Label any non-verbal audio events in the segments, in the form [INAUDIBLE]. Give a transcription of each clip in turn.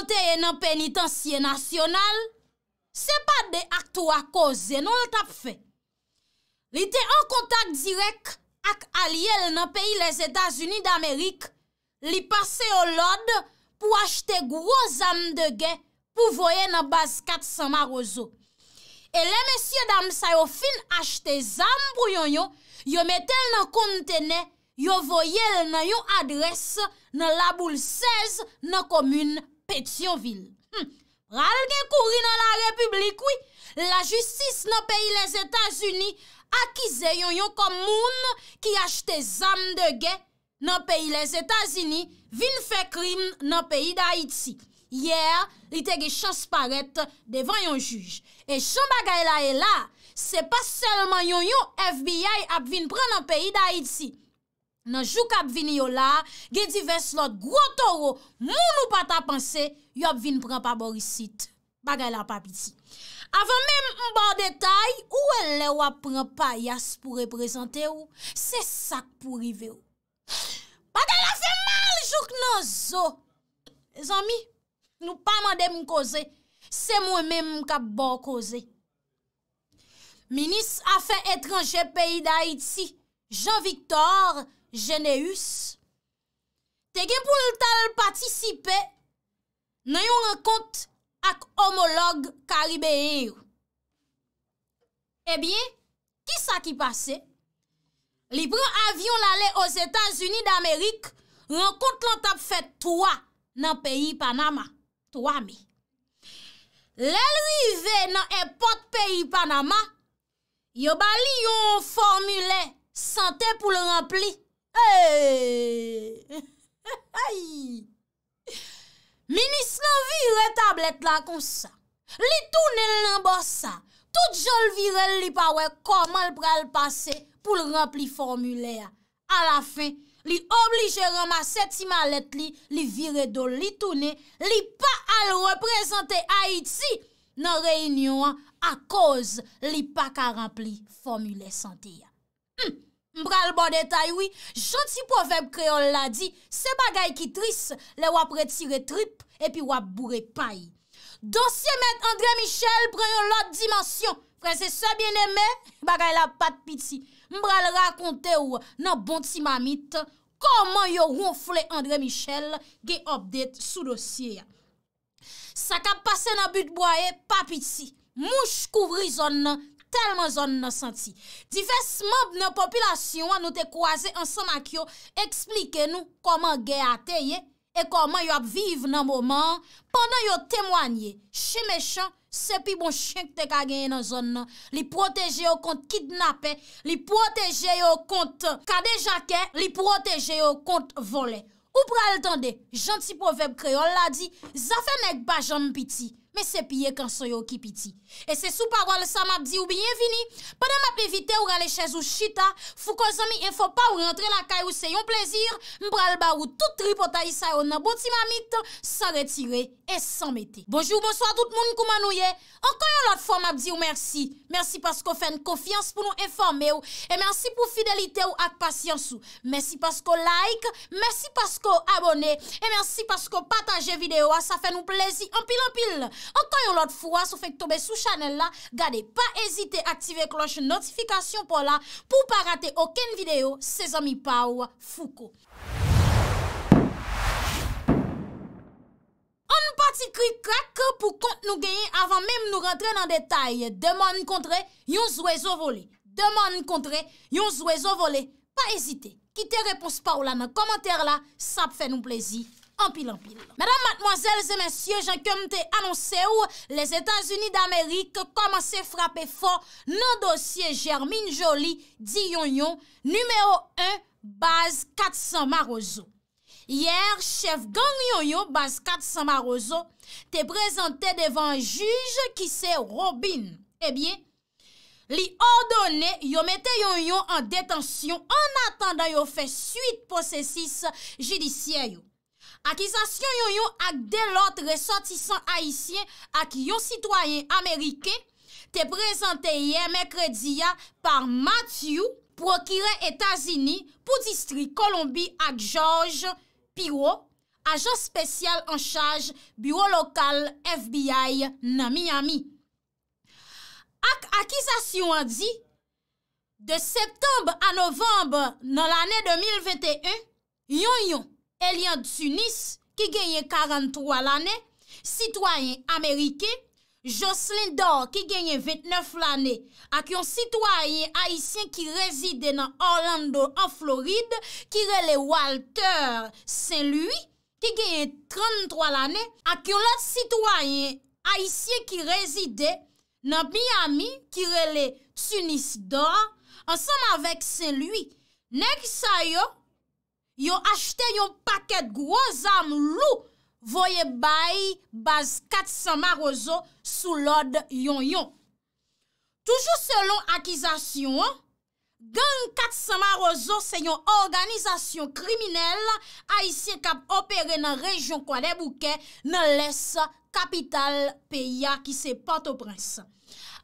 Yon teye nan penitensye nasyonal, se pa de akto akose, non l tap fe. Li te an kontak direk ak aliyel nan peyi les Etats-Unis d'Amerik, li pase yo lod pou achete gwo zan de ge pou voye nan baz kat san mar ozo. E le mesye dam sa yo fin achete zan pou yon yo, yo metel nan kontene, yo voye nan yon adres nan laboul 16 nan komune Amor. Petionville, ral gen kouri nan la republikoui, la justis nan peyi les Etats-Unis akize yon yon komoun ki achete zan de gen nan peyi les Etats-Unis vin fe krim nan peyi d'Haïti. Yer, li te gen chans paret devan yon juj. E chan bagay la e la, se pa selman yon yon FBI ap vin pren nan peyi d'Haïti. Nanjou kap vini yo la, gedi ves lot grotoro, moun ou pata panse, yop vini pren pa borisit. Bagay la papiti. Avan men mba detay, ou el le wap pren pa yas pou represente ou, se sak pou rive ou. Bagay la fe mal jok nan zo. Zami, nou pa mande mkose, se mwen men mkap bor kose. Minis a fe etranje peyi da iti, jan Viktor, jeneus, te gen pou l tal patisipe nan yon renkont ak homolog Karibeyeyo. Ebyen, eh ki sa ki pase? Li pran avyon lale o Zetans Uni d'Amerik renkont lantap fet twa nan peyi Panama. Twa mi. Lel rive nan epot peyi Panama, yo bali yon formule sante pou l rempli [LAUGHS] Minis nan vire tablet la kon sa, li toune l nan bosa, tout jol vire l li pa wek koman l prel pase pou l rempli formule a. A la fe, li oblige roma seti malet li, li vire do li toune, li pa al represente Haiti nan reynyon a koz li pa ka rempli formule sante ya. Hmm. Mbral bode taywi, janti poveb kreol la di, se bagay ki tris, le wap retire trip, epi wap bourre pay. Donsye met Andre Michel preyon lot dimansyon, prese se bieneme, bagay la pat piti. Mbral rakonte ou nan bonti mamit, koman yo ronfle Andre Michel, ge obdet sou dosye. Sa kap pase nan but boye, pa piti, mouj kouvri zon nan. Telman zon nan santi. Dives mob nan popilasyon an nou te kouaze ansan ak yo. Eksplike nou koman ge ate ye. E koman yo ap vive nan mouman. Pendan yo temwanye. Che mechan, sepi bon chenk te kageye nan zon nan. Li proteje yo kont kidnapen. Li proteje yo kont kade jaken. Li proteje yo kont vole. Ou pral tande, janti poveb kreol la di. Zafen ek bajan piti. Me sepye kan soyo ki piti. E se sou parol sa ma di ou bienvini. Padan ma pe vite ou gale chez ou chita. Fou ko zomi enfo pa ou rentre la kay ou se yon plezir. Mbral ba ou tout tripotay sa yo nan boti ma mit sa retire. Bonjou, bonjou a tout moun koumanouye. Ankan yon lot fwa mab di ou mersi. Mersi paskou fèn kofians pou nou informe ou. E mersi pou fidelite ou ak pasyans ou. Mersi paskou like. Mersi paskou abone. E mersi paskou patanje videyo a. Sa fèn ou plezi. Anpil, anpil. Ankan yon lot fwa sou fèk tobe sou chanel la. Gade pa ezite aktive kloche notifikasyon pou la. Pou pa rate oken videyo. Se zami pa ou fuko. Patikri krak pou kont nou genyen avan menm nou rentren nan detay. Deman kontre yon zwezo vole. Deman kontre yon zwezo vole. Pa ezite. Ki te repons pa ou la nan komenter la, sa pe fe nou plezi. Ampil ampil. Madame, mademoiselles et messieurs, j'en kem te annonce ou les Etats-Unis d'Amérique koman se frappe fort nan dosye Germine Jolie di yon yon. Numero 1, base 400 Marozou. Yer, chef gang yon yon bas kat Samaroso te prezante devan juj ki se Robin. Ebyen, li ordone yon mette yon yon an detansyon an atanda yon fe suite posesis jidisyeyo. Akizasyon yon yon ak delot resotisan haisyen ak yon sitwayen Amerike te prezante yon mekrediya par Matthew, prokire Etasini pou distri Kolombi ak George Yon. Piro, ajan spesyal an chaj bureau lokal FBI nan Miami. Ak akizasyon an di, de septembe an novembe nan l ane 2021, yon yon, Elian Tsunis, ki genye 43 l ane, sitwayen Amerike, Joseline Dor ki genye 29 lane ak yon sitwayen haisyen ki rezide nan Orlando an Floride ki rele Walter Saint-Louis ki genye 33 lane ak yon lat sitwayen haisyen ki rezide nan Miami ki rele Sunis Dor ansanm avèk Saint-Louis nèk sa yo yo achte yon paket gwoz am lou voye bay baz katsama rozo sou lod yon yon. Toujou selon akizasyon, gang katsama rozo se yon organizasyon kriminel a isye kap operen nan rejyon kwa debouke nan les kapital peya ki se pato prins.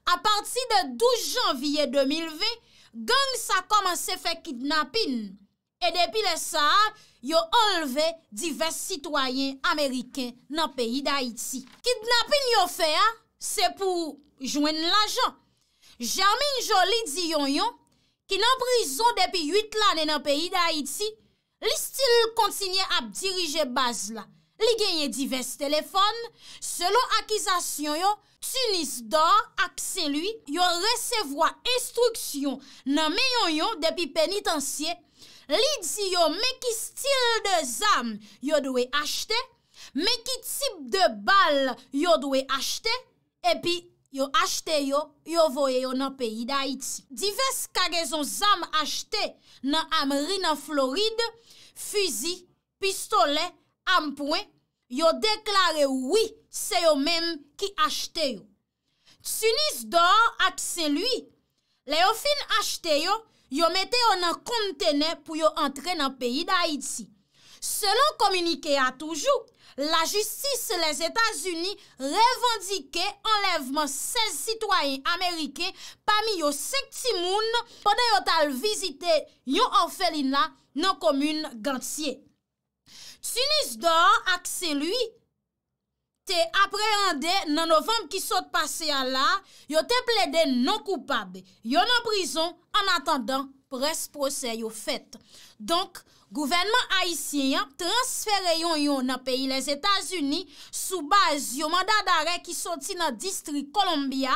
A parti de 12 janvye 2020, gang sa koman se fe kidnapin. E depi le sa, yo olve divers sitwayen Ameriken nan peyi da Iti. Kit napin yo fe a, se pou jwen la jan. Jermin Jolie di yon yon, ki nan prizon depi 8 lane nan peyi da Iti, li stil kontinye ap dirije baz la. Li genye divers telefon, selon akizasyon yon, Tunis do akse lui, yo resevwa instruksyon nan men yon yon depi penitansye Lidzi yo meki stil de zam yo dwe ashte, meki tip de bal yo dwe ashte, epi yo ashte yo, yo voye yo nan peyi da iti. Dives kagezon zam ashte nan amri nan Floride, fuzi, pistole, ampouen, yo deklare wii se yo men ki ashte yo. Tsunis do ak se lui, le yo fin ashte yo, yon mette yon nan kontene pou yon entre nan peyi da Haiti. Selon komunike a toujou, la justis les Etats-Unis revendike enlevman 16 sitwayen Amerike pa mi yon sekti moun poden yon tal vizite yon anfelina nan komoun gantye. Tunis do akseluy, Te apreande nan novem ki sot pase ya la, yo te ple de nan koupabe. Yo nan prizon an atandan pres pose yo fet. Donk, gouvenman Haitien transferen yon yon nan peyi les Etats-Unis soubaz yo manda dare ki soti nan distri Kolombia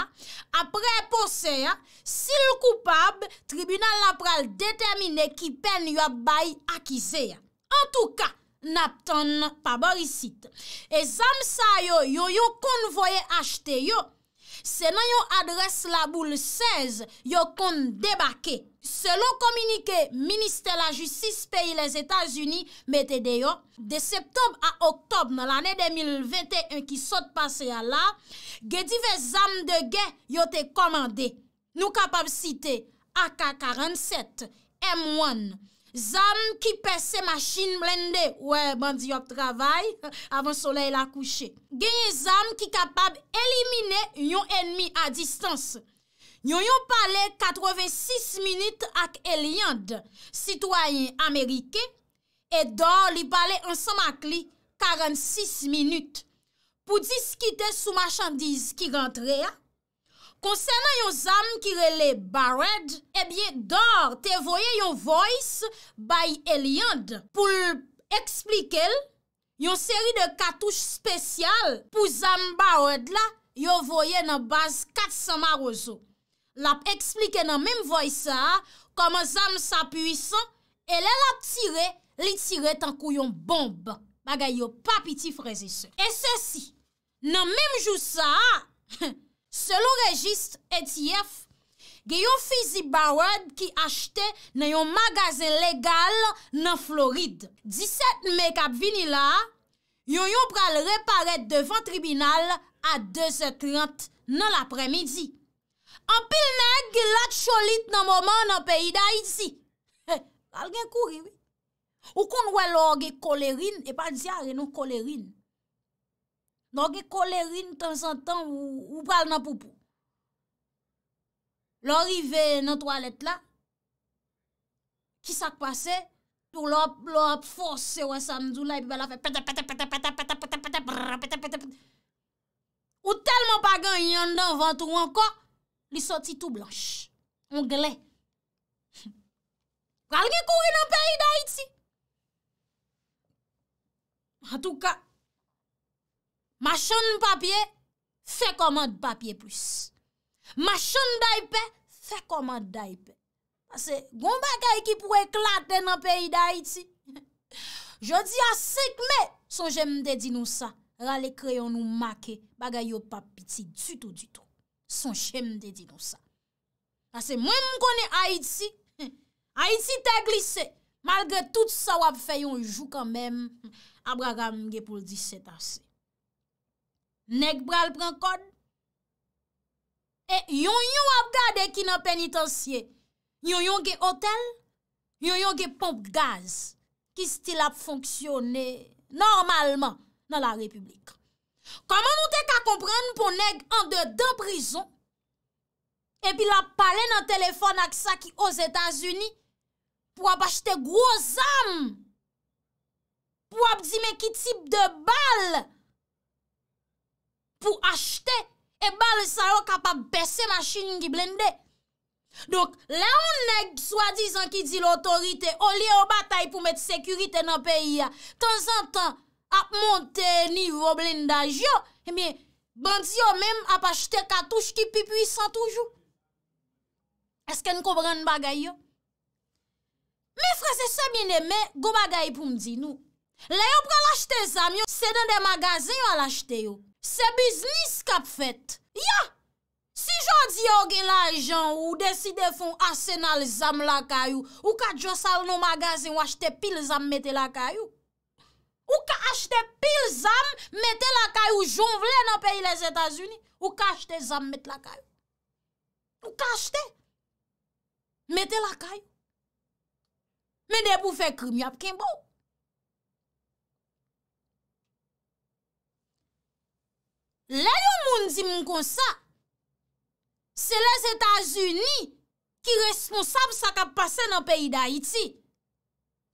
apre pose ya, si l koupabe, tribunal la pral detemine ki pen yon bay akize ya. En tou ka, nap ton paborisit. E zam sa yo, yo yo kon voye achte yo, se nan yo adres la boule 16, yo kon debake. Selon komunike, Ministè la Jusis Pèi les Etats-Unis mette de yo, de septob a oktob nan l'anè 2021 ki sot passe ya la, gedive zam de gen yo te komande, nou kapab site AK-47 M1 Zam ki perse machin blendè, wè, bandi yop travay, [LAUGHS] avan soleil akouche. Genye zam ki kapab elimine yon enmi a distanse. Nyon yon pale 86 minite ak el yande, sitwayen Amerike, e dor li pale ansam ak li 46 minite pou diskite sou machandise ki rentre a. Konsen an yon zam kire le bared, ebye dor te voye yon voice by Eliade pou l'eksplike l, yon seri de katouche spesyal pou zam bared la, yon voye nan baz 400 marozou. L ap eksplike nan menm voye sa, koman zam sa pwisan, e l ap tire, li tire tankou yon bomba, bagay yo papiti freze se. E se si, nan menm jou sa, he. [LAUGHS] Selon rejist ETIF, ge yon fizi barwad ki achte nan yon magazin legal nan Floride. 17 mekap vinila, yon yon pral reparet devan tribunal a 2h30 nan l apremidi. Anpil neg, glat cholit nan moman nan peyida iti. Al gen kouri, ou kon wè lor ge kolerin e pa diya renou kolerin. Nogue koleri n tan san tan ou pal nan poupou. Lo rive nan toalet la, kisak pase, tou lo ap force wè samzou la, pe pe pe pe pe pe pe pe pe pe pe pe pe pe pe. Ou telman pa gen yon nan vantou wanko, li soti tou blanche, ongle. [LAUGHS] Nogue kouri nan peyi da iti. En touka, Ma chan papye, fe komad papye plus. Ma chan daipè, fe komad daipè. Pase, gombe kèy ki pou eklatè nan peyi da iti. [LAUGHS] Je di asek me, son jèm de di nou sa. Rale kreyon nou make bagay yo papiti dutou dutou. Son jèm de di nou sa. Pase, mwen mkone Haiti, [LAUGHS] Haiti ta glise, malge tout sa wap fè yon jou kamem, [LAUGHS] abragam ge pou l'di set ase. Neg bral pran kod. E yon yon ap gade ki nan penitansye. Yon yon ge hotel, yon yon ge pomp gaz. Ki stil ap fonksyone normalman nan la republikan. Koman nou te ka kompran pou neg ande dan prison. E pi la pale nan telefon ak sa ki o Zetansuni. Pou ap achete gwo zam. Pou ap di me ki tip de bal. pou achte, e ba le sa yo kap ap bese machini nge blende. Donk, la yon neg swa dizan ki di l'autorite, o li yo e batay pou met sekurite nan peyi ya, tan zan tan ap monte nivou blenda yo, e mi bandi yo men ap achte katouche ki pi pwisan toujou. Eske n koubran bagay yo? Me fraze sa bin eme, go bagay pou mdi nou. La yo pral achte zamyon, se den de magazin yo al achte yo. Se biznis kap fèt. Ya! Si jò di yò gen l'ajan ou deside fon asenal zam lakayou, ou ka djò sal nou magazin ou achte pil zam mette lakayou, ou ka achte pil zam mette lakayou, jòm vle nan peyi les Etats-Unis, ou ka achte zam mette lakayou. Ou ka achte. Mete lakay. Men debou fe kri mi ap ken bou. Le yo moun di moun konsa, se les Etats-Unis ki responsab sa ka pase nan peyi da iti.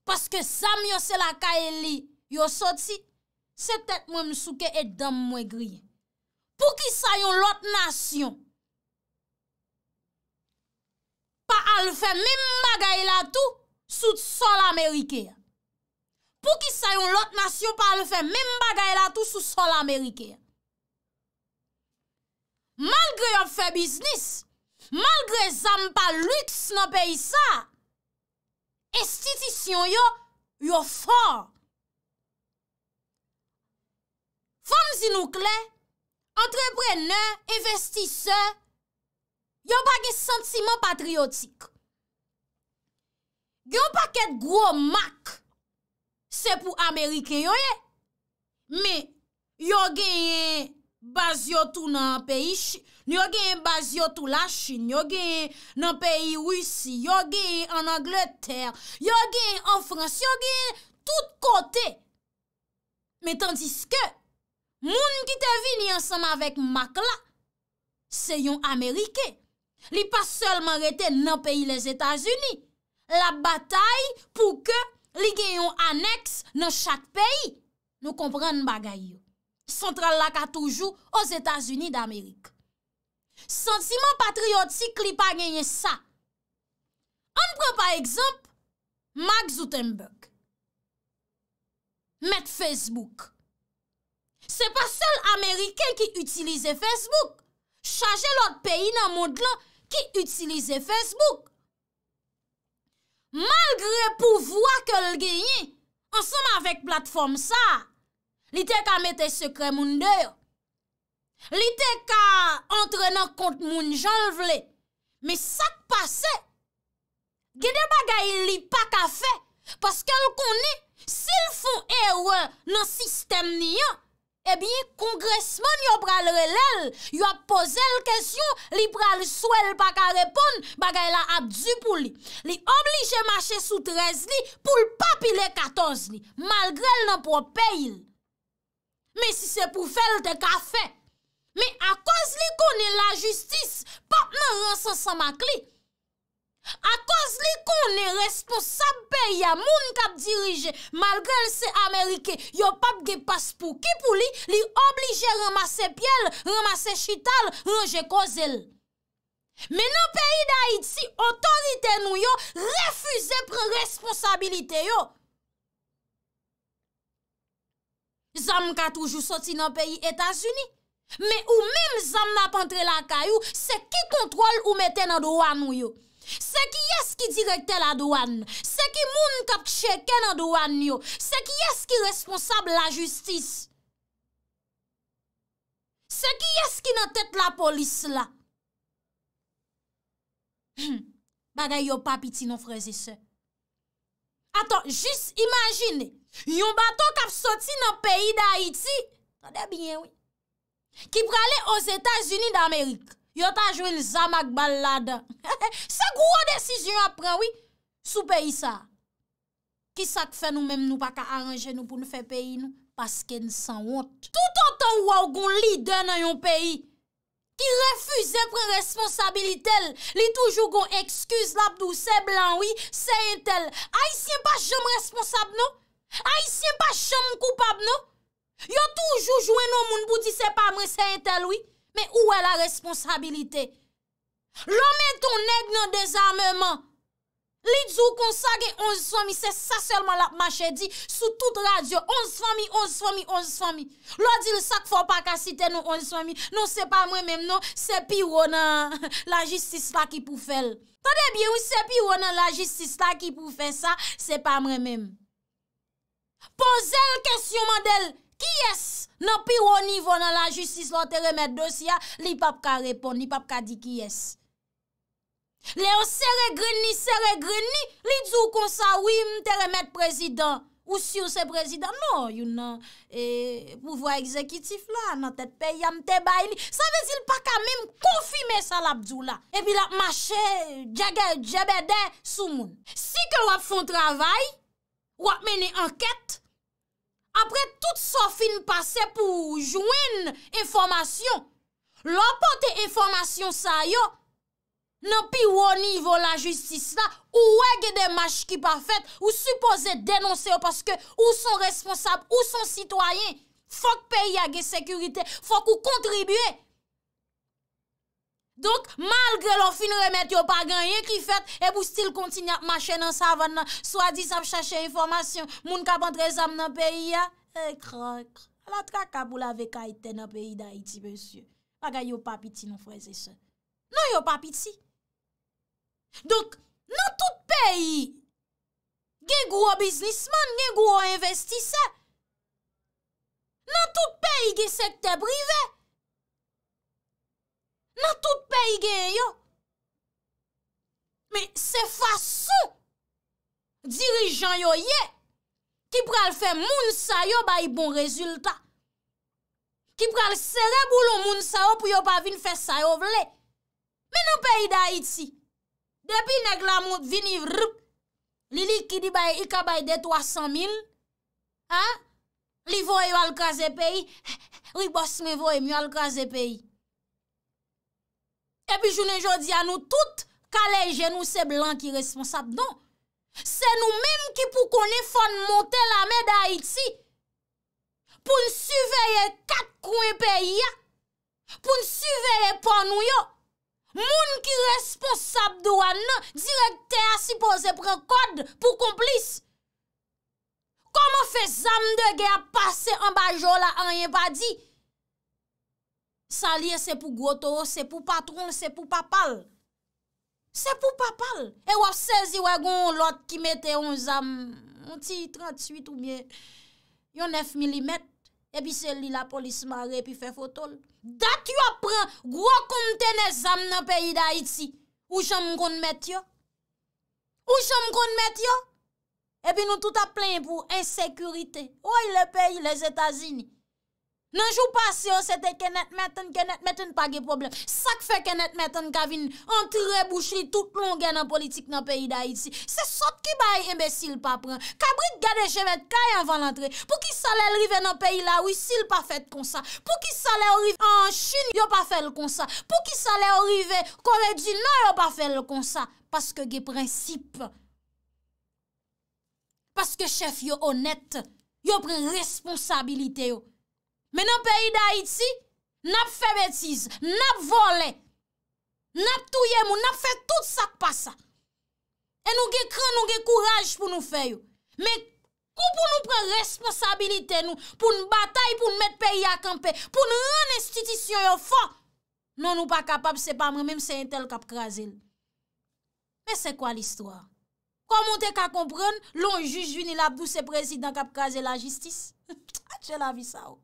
Paske sam yo se la kae li yo soti, se tet mwen msouke et dam mwen griye. Pou ki sa yon lot nasyon, pa al fe mwen bagay la tou sou sol Amerike ya. Pou ki sa yon lot nasyon, pa al fe mwen bagay la tou sou sol Amerike ya. Malgre yon fè biznis, malgre zan pa lüks nan pey sa, estitisyon yon, yon fon. Fon zinoukle, entreprenè, investisse, yon pa gen sentimen patriotik. Yon pa ket gro mak, se pou Amerike yoye, me yon genye Bas yo tou nan peyi chi, yo gen bas yo tou la chi, yo gen nan peyi wisi, yo gen an Angleterre, yo gen an Frans, yo gen tout kote. Metan diske, moun ki te vini ansama vek Makla, se yon Amerike, li pa sol man rete nan peyi les Etats-Unis. La batay pou ke li gen yon aneks nan chak peyi, nou kompren bagay yo. Sentral lak a toujou os Etats-Unis d'Amerik. Sentiment patriotik li pa genye sa. An pre pa ekzamp, Max Zuttenberg. Met Facebook. Se pa sel Ameriken ki utilize Facebook. Chage lout peyi nan mounk lan ki utilize Facebook. Malgre pou vwa ke l genye, ansanm avèk platform sa a, Li te ka mette sekre moun deyo. Li te ka entre nan kont moun jan vle. Me sak pase. Gede bagay li pa ka fe. Paske l koni, sil foun erwe nan sistem ni yo. Ebi, kongresman yo pral relel. Yo ap pose l kesyon. Li pral swel pa ka repon. Bagay la ap zupou li. Li oblige mache sou trez li pou l papi le katoz li. Malgre l nan pou pey li. Men si se pou fèl de ka fè. Men a kòz li konen la justis, pap men rense sa mak li. A kòz li konen responsabè, ya moun kap dirije, malgèl se Amerike, yo pap ge pas pou ki pou li, li oblige remase pjèl, remase chital, reje kozèl. Men nou peyi da iti, otorite nou yo, refuse pren responsabilite yo. Zanm ka toujou soti nan peyi Etasuni. Me ou mèm zanm na pantre la kayou, se ki kontrol ou metè nan douan nou yo. Se ki yes ki direkte la douan nou. Se ki moun kap cheke nan douan nou. Se ki yes ki responsable la justis. Se ki yes ki nan tèt la polis la. Hmm, Bada yo papi ti nan freze se. Atan, jis imagine. Yon baton kap soti nan peyi d'Haïti, anè byen wè, ki pralè os Etats-Unis d'Amerik, yon tanjou yon zamak ballade. [LAUGHS] Se kou an desisyon ap pran wè, sou peyi sa, ki sak fè nou mèm nou pa ka aranje nou pou nou fè peyi nou, paske n san wot. Tout an tan wè ou goun lidè nan yon peyi, ki refuzè pre responsabilite lè, li toujou goun eksküz labdou, se blan wè, se entel. Haïtien pa jom responsab nou, Ay siye pa chanm koupab nou? Yo toujou jouen nou moun pou di se pa mwen se enteloui? Men ou e la responsabilite? Lo men ton neg nan dezarmeman. Li djou konsage 11 fami, se sa selman la mache di, sou tout radio, 11 fami, 11 fami, 11 fami. Lo di le sak fo pa kasi ten nou 11 fami. Non se pa mwen men nou, se pi wona la jistis la ki pou fel. Tade bien ou se pi wona la jistis la ki pou fel sa, se pa mwen men. zèl kèsyon man dèl, ki yès? Nan pi wò ni von nan la jysis lò tè remèd dosya, li pap ka repon, li pap ka di ki yès. Le yon sè regrèni, sè regrèni, li djou kon sa wim tè remèd prezidant ou si yon sè prezidant. Non, yon e, nan pouvoi ekzekitif lò, nan tèt pe yam tè bay li. Sa vè zil pa kamèm konfime sa la bdou la. E pi la mâche djè gè, djè bèdè, sou moun. Si ke lò ap fon travay, wò ap mène anket, apre tout sa fin pase pou jouen informasyon, lopote informasyon sa yo, nan pi wou ni vo la justis la, ou wege de mach ki pa fet, ou suppose denonse yo, paske ou son responsable, ou son sitwayen, fok peyi agen sekurite, fok ou kontribuye. Donk, malgre lon fin remet yo pa genye ki fet, e pou stil konti nyat mache nan savan nan, swa diz ap chache informasyon, moun ka bandre zan nan peyi ya, ek, eh, ek, ek, ala trak kabou la vek a ite nan peyi da iti, monsye, paga yo pa piti nou freze se. Non yo pa piti. Donk, nan tout peyi, gen gwo biznisman, gen gwo investise, nan tout peyi gen sekte prive, nan tout peyi gen yo. Me se fasyou, dirijan yo ye, ki pral fe moun sa yo bayi bon rezultat. Ki pral sereb ou loun moun sa yo pou yo pa vin fe sa yo vle. Me nou peyi da iti. Depi neg la moun vini vrp, li lik ki di bayi i ka bayi de 300 mil, li voye yo al kaze peyi, ribos me voye mi al kaze peyi. Epi jounen joun di an nou tout, kalè genou se blan ki responsab nan. Se nou menm ki pou konen foun montè la men da Haiti, pou n suveyè kat kwen pe ya, pou n suveyè pan nou yo, moun ki responsab do an nan, direkte a si pose pre kod pou komplis. Koman fe zanm de ge a pase an bajol la an yen pa di? Salye se pou goto, se pou patron, se pou papal. Se pou papal. E wap sezi wè gon lòt ki mette yon zam, yon ti 38 ou bien yon 9 mm. Ebi se li la polis marè pi fe fotol. Dat yon pran, gwo kontene zam nan peyi da iti. Ou chan mkon mette yo? Ou chan mkon mette yo? Ebi nou tout ap plen pou ensekurite. Oye le peyi le zetazini. Nanjou pasi yo sete kenet meten, kenet meten pa ge problem. Sak fe kenet meten kavine, antre bouchri tout longen nan politik nan peyi da iti. Se sot ki baye imbesil pa pren. Kabrit gade jemet kaye anvan lantre. Pou ki sale lrive nan peyi la ou isil pa fet konsa. Pou ki sale orive an chine yo pa fel konsa. Pou ki sale orive kore di nan yo pa fel konsa. Paske ge prinsip. Paske chef yo onet. Yo pren responsabilite yo. Men an peyi da iti, nap fe betiz, nap vole, nap touye moun, nap fe tout sak pasa. E nou ge kran, nou ge kouraj pou nou fe yo. Men kon pou nou pren responsabilite nou pou nou batay pou nou met peyi akampe, pou nou ren institisyon yo fa, non nou pa kapab se pa mwen, menm se entel kap kraze nou. Men se kwa l'histoire? Kon moun te ka kompran, lon jujvini la bouse prezidant kap kraze la jistis? [LAUGHS] A dje la vi sa o,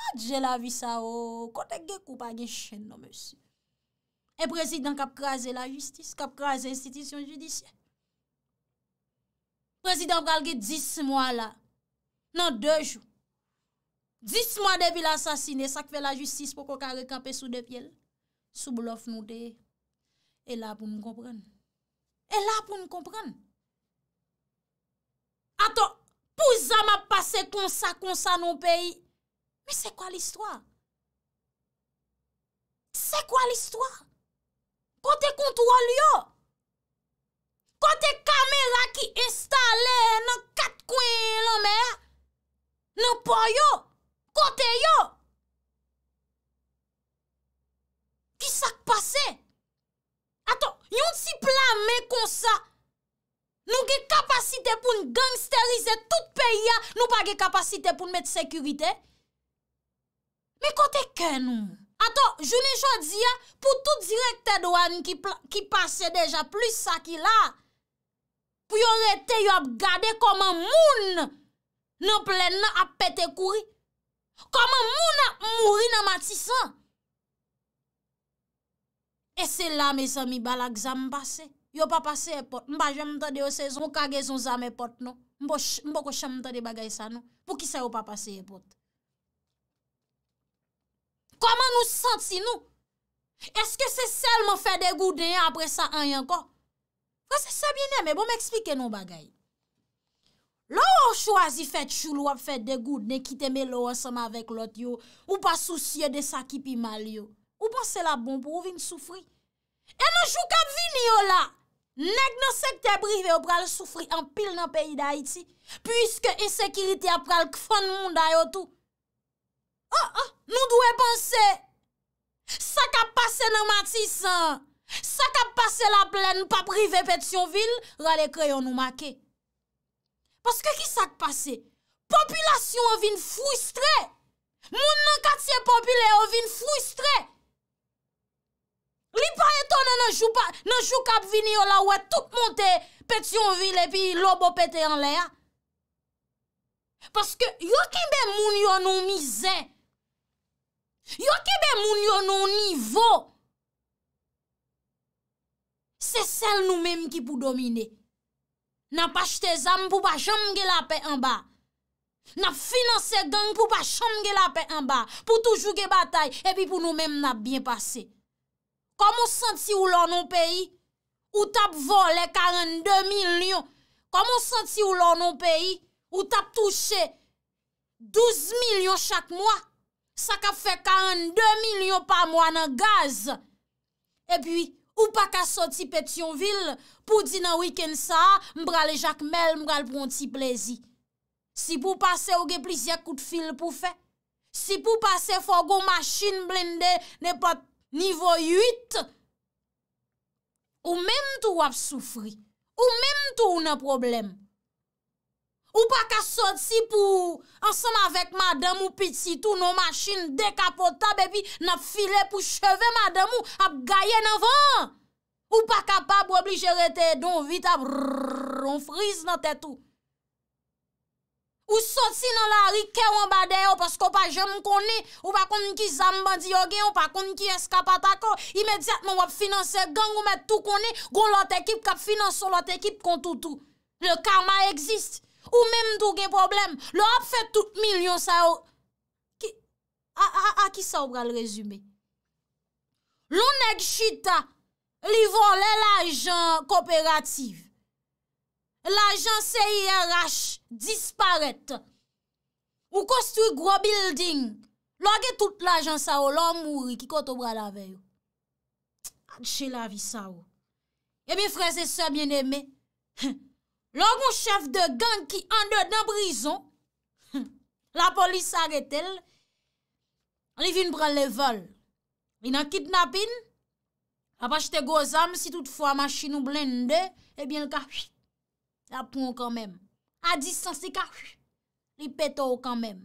a dje la vi sa o, kote ge koupa gen chen no monsi. E prezidant kap kraze la justis, kap kraze institisyon judisyen. Prezidant vralge 10 mwa la, nan 2 jou. 10 mwa de vil asasine sak fe la justis poko ka rekampe sou de pyele. Sou blof nou de, e la pou nou kompren. E la pou nou kompren. kon sa kon sa nou peyi. Mè se kwa l'istwa? Se kwa l'istwa? Kote kontou al yo? Kote kamera ki estale nan kat kwen lan mè? Nan po yo? Kote yo? Ki sak pase? Ato, yon si pla mè kon sa... Nou ge kapasite pou n'gangsterize tout peyi ya, nou pa ge kapasite pou n'met sekurite. Me kote ken nou? Ato, jouni jodi ya, pou tout direkte doan ki pase deja plus sa ki la, pou yon rete yo ap gade koman moun nan plen nan ap pete kouri, koman moun nan mouri nan matisan. E se la me sa mi bala gzamba se. Yo pa pase e pot, mba jem mta de yo sezon, kage zon zame e pot nou, mbo ko chem mta de bagay sa nou, pou ki se yo pa pase e pot. Koman nou sent si nou? Eske se selman fe degouden apre sa an yanko? Kwa se se bine me, bon m eksplike nou bagay. Lou an chwazi fet chou lou ap fet degouden, kite me lou an seman vek lot yo, ou pa souciye de sa kipi mal yo, ou pa se la bon pou ou vin soufri? E nou chou kap vin yo la? Nèk nan sekte brive ou pral soufri an pil nan peyi da iti, pwiske insekiriti ap pral kfon moun dayo tou. An, ah, an, ah, nou dwe panse, sak ap pase nan matisan, sak ap pase la plen pa brive pet yon vin, rale kre yon nou make. Paske ki sak pase? Popilasyon ou vin frustre, moun nan katye popile ou vin frustre. Li pa eto nanjou kap vini yo la wè tout monte pet yon vile pi lobo pete an lè ya. Paske yo kebe moun yo nou mizè. Yo kebe moun yo nou nivou. Se sel nou mèm ki pou domine. Na pa jte zam pou pa jom ge la pe an ba. Na finanse gang pou pa jom ge la pe an ba. Po toujou ge batay e pi pou nou mèm na bien pase. komon santi ou lonon peyi, ou tap vole 42 milion, komon santi ou lonon peyi, ou tap touche 12 milion chak mwa, sa kap fe 42 milion pa mwa nan gaz, e pi ou pa ka soti Petionville, pou di nan wikend sa, mbra le jake mel, mbra le pronti plezi. Si pou pase ou ge plisye kout fil pou fe, si pou pase fogo machin blinde nepot, Nivou yut, ou mèm tou ap soufri, ou mèm tou ou nan problem. Ou pa ka sot si pou ansan avèk madèm ou pit si tou nou machin dekapota bepi nan file pou cheve madèm ou ap gaye nan van. Ou pa ka pa pou obligere te don vit ap frrrrr, on friz nan te tou. Ou soti nan la ri kè wan bade yo pasko pa jèm konè, ou pa konn ki zambandi yo gen, ou pa konn ki eskap atakon, imediatman wap finanse gang ou met tou konè, goun lot ekip kap finanso lot ekip kontoutou. Le karma eksist. Ou mèm tou gen problem. Le wap fè tout milyon sa yo. A ki sa wap gal rezume? Lou neg chita li vol lè la jèm kooperative. l'ajan C.I.R.H. disparète. Ou konstoui gro building. Logè tout l'ajan sa ou, l'on mouri ki kote ou bra la veyo. Anche la vi sa ou. Ebi frèzè sa bien eme. Logè moun chef de gang ki andè nan brison, la polis aretèl, anè vin pran le vol. Min an kidnapping, apache te gozam, si tout fwa machin ou blindè, ebi eh an ka huit. [LAUGHS] A proun kan men. A disansi kache. Ripeto ou kan men.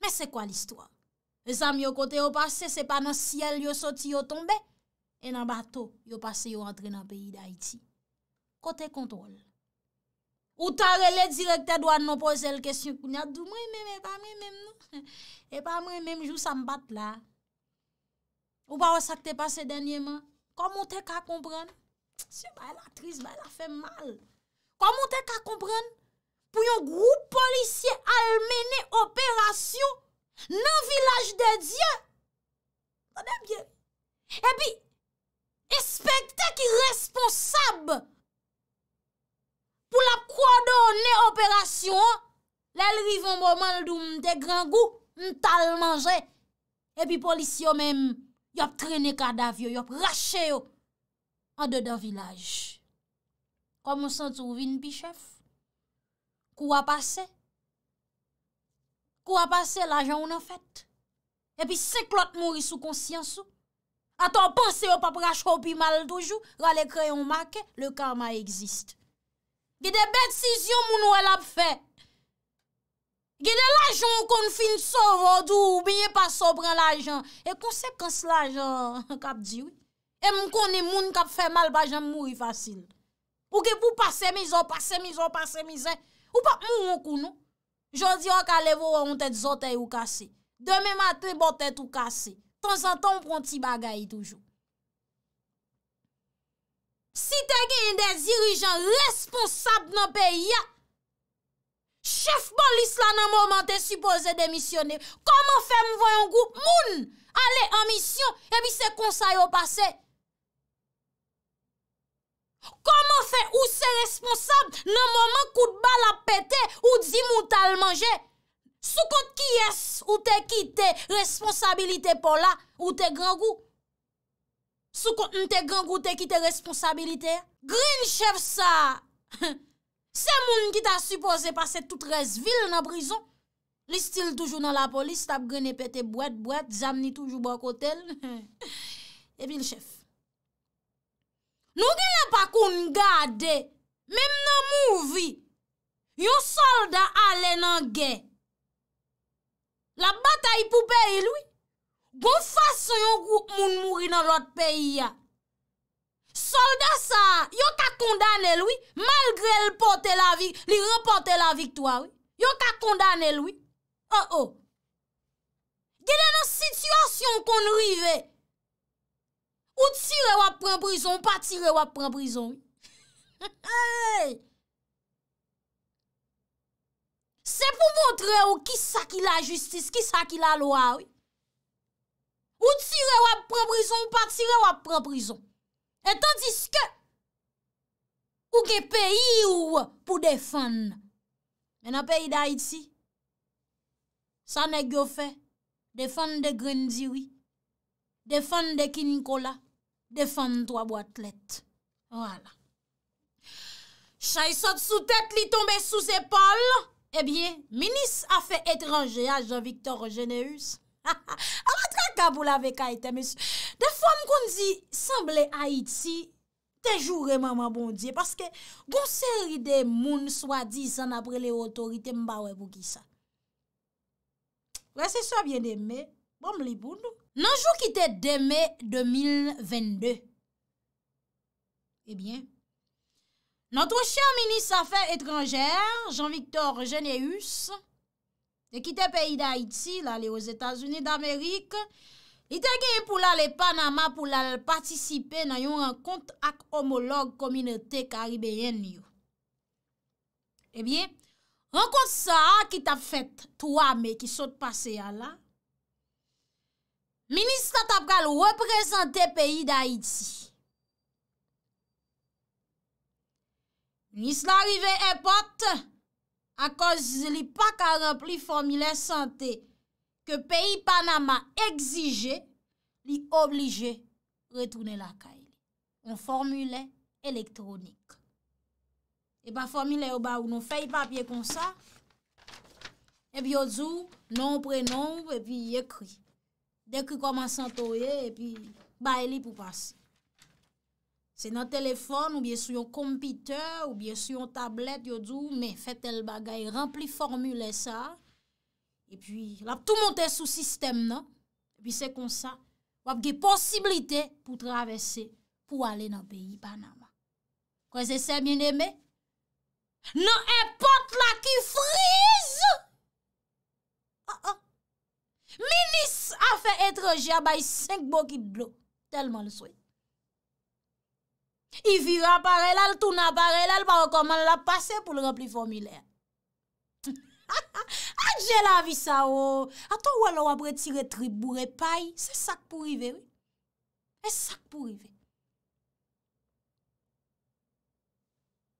Men se kwa l'istwa? Le zanm yo kote yo pase, se pa nan siel yo soti yo tombe. E nan bato, yo pase yo entre nan peyi da iti. Kote kontrol. Ou ta rele direkte do an nan pose l'kesyon kou nyadou. Mwen men, mwen mwen. E pa mwen mwen, mwen mwen. Jou sa mbat la. Ou pa wos akte pase denye man. Koman te ka kompran? Mwen mwen mwen. Se ba el a tris, ba el a fe mal. Koman te ka kompren? Pou yon grou policye al mene operasyon nan vilaj de Diyan. Sone eh bie. E pi, espekte ki responsab pou la kwa do ne operasyon, lèl rivon bomal dou mte gran gou, mtal manje. E eh pi, policye yo men, yop trene kada vyo, yop rache yo. An de dan vilaj. Kwa monsan tou vin pi chef. Kwa pase. Kwa pase la jan ou nan fet. E pi seklot mouri sou konsyansou. A tan panse ou pap rachou pi mal toujou. Gwa le krayon make, le karma existe. Gide bet sizyon moun ou el ap fe. Gide la jan ou kon fin so vodou. Ou miye pa so bran la jan. E konsekans la jan [LAUGHS] kap diwi. E moun koni moun kap fè mal ba jèm mou yi fasyn. Ou ke pou pase mizan, pase mizan, pase mizan. Ou pa moun wakoun nou. Jodi wak alevo wè yon tèt zotey ou kase. Deme matri bot tèt ou kase. Tansan ton moun pronti bagay toujou. Si te gen yon de zirijan responsab nan peyi ya, chef polis la nan mou mante supose demisyonè. Koman fè moun voyon goup moun? Ale an misyon e bi se konsay ou pasey. Koman fe ou se responsable nan mouman kout bal apete ou di moutal manje? Soukot ki es ou te kite responsabilite pola ou te gangou? Soukot nte gangou ou te kite responsabilite? Grin chef sa! Se [LAUGHS] moun ki ta suppose pase tout res vil nan brison? Li stil toujou nan la polis, tap grine pete bwet bwet, zam ni toujou bakotel. E bil chef. Nou gen lè pa koun gade, mèm nan mouvi, yon solda ale nan gen. La batay pou peyi e lwi, goun fason yon goun moun mouri nan lot peyi ya. Solda sa, yon ka kondane lwi, malgre li reporte la viktoari, yon ka kondane lwi, gen nan nan situasyon koun rivey, Ou tire wap pran brison, pa tire wap pran brison. [LAUGHS] Se pou montre ou kisa ki la justice, kisa ki la loa. Ou tire wap pran brison, pa tire wap pran brison. Et an diske, ou ke peyi ou pou defan. Men ap peyi da iti, sa ne gyo fe, defan de Grenziwi, defan de Kinikola. defan n'twa bwa tlet. Wala. Chay sot sou tèt li tombe sou zepol, e eh bie, minis a fe etranje a Jean-Victor Geneus. Ha [LAUGHS] ha! A ah, va trakabou la vek a ite, de fon kon di, sanble a iti, te jure maman bon di, paske gonseri de moun swa dizan apre le otorite mbawè wou gisa. Wè se so bien eme, bom li bon nou. nanjou ki te deme 2022. Ebyen, nantou chan minis afen etranjer, Jean-Victor Geneus, ne ki te peyi da Iti, la li yo Etasuni eh d'Amerik, ite gen pou la li Panama, pou la li patisipe nan yon renkont ak homolog kominete karibé yen li yo. Ebyen, renkont sa ki ta fet, 3 me ki sot pase ya la, Minis la tapkal reprezentè peyi da Iti. Minis la rive epot, akòz li pakarap li formile santè ke peyi Panama exijè, li oblijè retounè la kay. On formule elektronik. Eba formile oba ou nou fey papye konsa, epi yo zou, nou prenom, epi yekri. Dèk kou koman santo ye, e pi, ba e li pou pasi. Se nan telefon, ou biye sou yon kompiteur, ou biye sou yon tablet yo djou, me fè tel bagay, rempli formule sa, e pi, la pou tout monte sou sistem nan, e pi se konsa, wap ge posibilite pou travesse, pou ale nan peyi Panama. Kwa se se mjen eme? Non epote la ki frize! An an! Minis a fe etreje a bay 5 bo ki blo. Telman le souy. I viwa parel al, touna parel al, pa wakoman la pase pou le rempli fomile. Adjela [LAUGHS] vi sa wou. Oh. Ato walo wapre tire tripe, bourre pay, se sak pou rive. Se sak pou rive.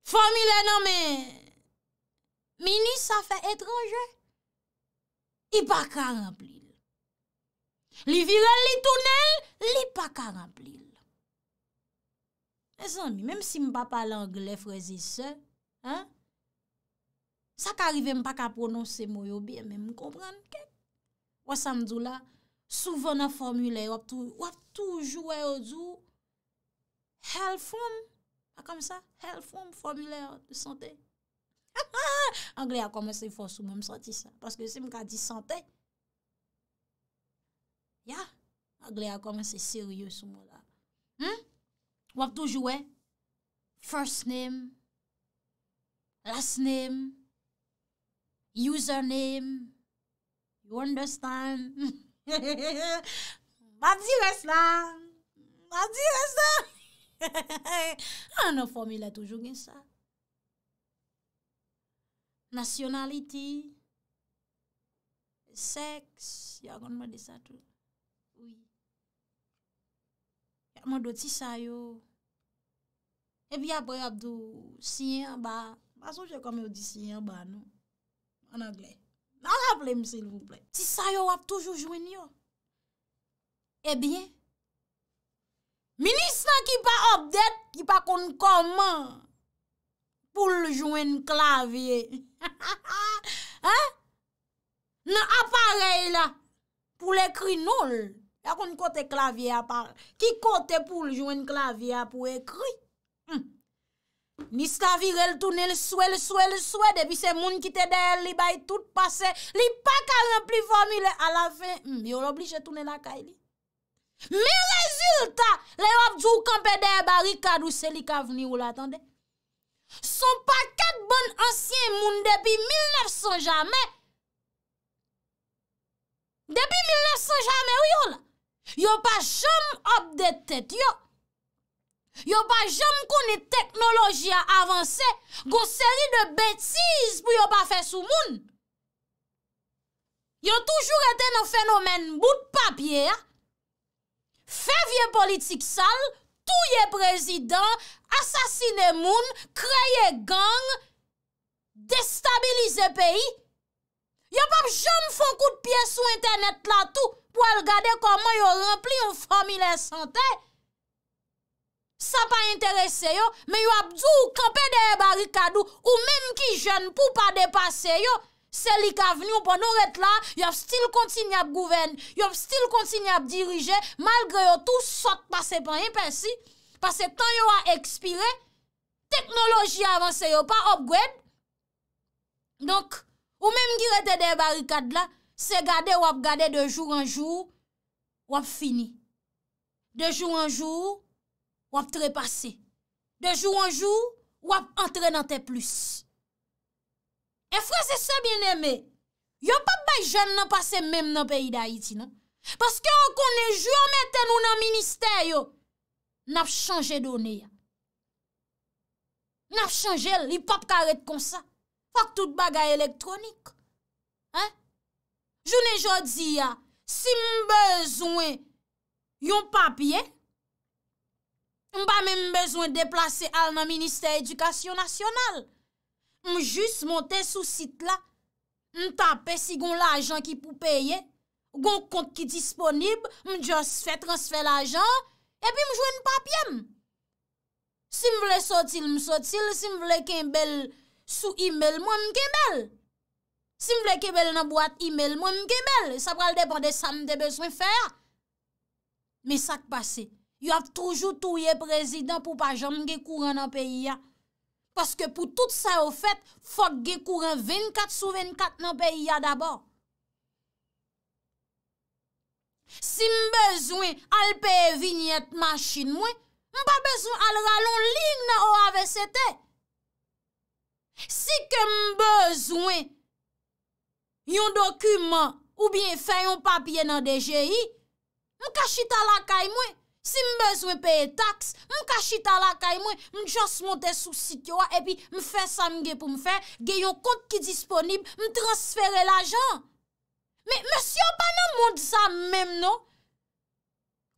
Fomile nan men. Minis a fe etreje. I baka rempli. Li virel, li tunel, li pa ka ramplil. Mèm si m pa pale anglè, frezi se, sa ka arrive m pa ka prononse mouyo bi, mèm m kompran ke? Ouwa samdou la, souven a formule, ouwa toujou e oudou, health form, a kom sa, health form, formule, santé. Anglè a kome se fosou mèm santi sa, paske se m ka di santé, Ya, agle a kome se seryoso mou la. Hmm? Wap toujou e? First name, last name, username, you understand? Badzi [LAUGHS] reslan! Badzi reslan! [LAUGHS] Ano fomile toujou gen sa? Nationality, sex, ya kon mwen de sa toujou. Man do ti sayo, epi apoy ap do siyen ba. Baso jè kame yo di siyen ba nou, an agle. An aple mse nou mple. Ti sayo ap toujou jwen yo. Ebyen, minis nan ki pa opdet ki pa kon koman pou jwen klavye. [LAUGHS] Nan aparey la pou lekri nol. Ya kon kote klavye a parle. Ki kote pou jouen klavye a pou ekri? Mi slavirel toune le souè, le souè, le souè. Depi se moun ki te der, li bay tout passe. Li pa kalen pli formile a la fin. Yo l'oblige toune la kay li. Mi rezultat, le wap djou kampede bari kadou seli kavni ou l'atande. Son pa kat bon ansyen moun depi 1900 jamè. Depi 1900 jamè ou yo la? Yo pa jom ap detet yo. Yo pa jom koni teknoloji a avanse, go seri de betiz pou yo pa fe sou moun. Yo toujou reten an fenomen bout papye, fevye politik sal, touye prezident, asasine moun, kreye gang, destabilize peyi. Yo pa jom fon kout piye sou internet la tou, pou al gade koman yon rempli yon formi lè sante. Sa pa interesse yo, men yon ap djou krepe de barikad ou, ou menm ki jen pou pa depase yo, selik avnyon pou nou ret la, yon ap stil kontin ap gouven, yon ap stil kontin ap dirije, malgre yon tou sot pase pan yon pensi, pase tan yon a ekspire, teknoloji avanse yo, pa op gwen. Donk, ou menm ki rete de barikad la, Se gade wap gade de joun an joun, wap fini. De joun an joun, wap trepase. De joun an joun, wap entre nan te plus. E fran se se bineme, yo pap bay joun nan pase menm nan peyi da iti nan. Paske yo konen joun meten ou nan minister yo, nap chanje donen ya. Nap chanje li pap karet kon sa. Fak tout bagay elektronik. Ha? Jounen jodi ya, si mbezwen yon papye, mba men mbezwen deplase al nan Ministè Edukasyon Nasyonal. M jous montè sou sit la, m tapè si goun l'ajan ki pou peye, goun kont ki disponib, m jous fè transfer l'ajan, epi m joun papye m. Si m vle sotil m sotil, si m vle kembèl sou email m, m kembèl. si m vle kebel nan boat e-mail m wè m kebel, sa pral depande sa m de bezwen fè a. Me sak pase, yo av toujou touye prezident pou pa jom m ge kouren nan peyi a. Paske pou tout sa ou fèt, fok ge kouren 24 sou 24 nan peyi a d'abor. Si m bezwen alpeye vinyetman chine m wè, m pa bezwen alra loun lign nan o avè setè. Si ke m bezwen, yon dokumen ou bien fè yon papye nan DJI, m kachita la kay mwen, si m bezwen peye taks, m kachita la kay mwen, m jans montè sou sit yo a, epi m fè sa m gen pou m fè, gen yon kont ki disponib, m transfère l ajan. Mè, mè si yon banan montè sa mèm, nou?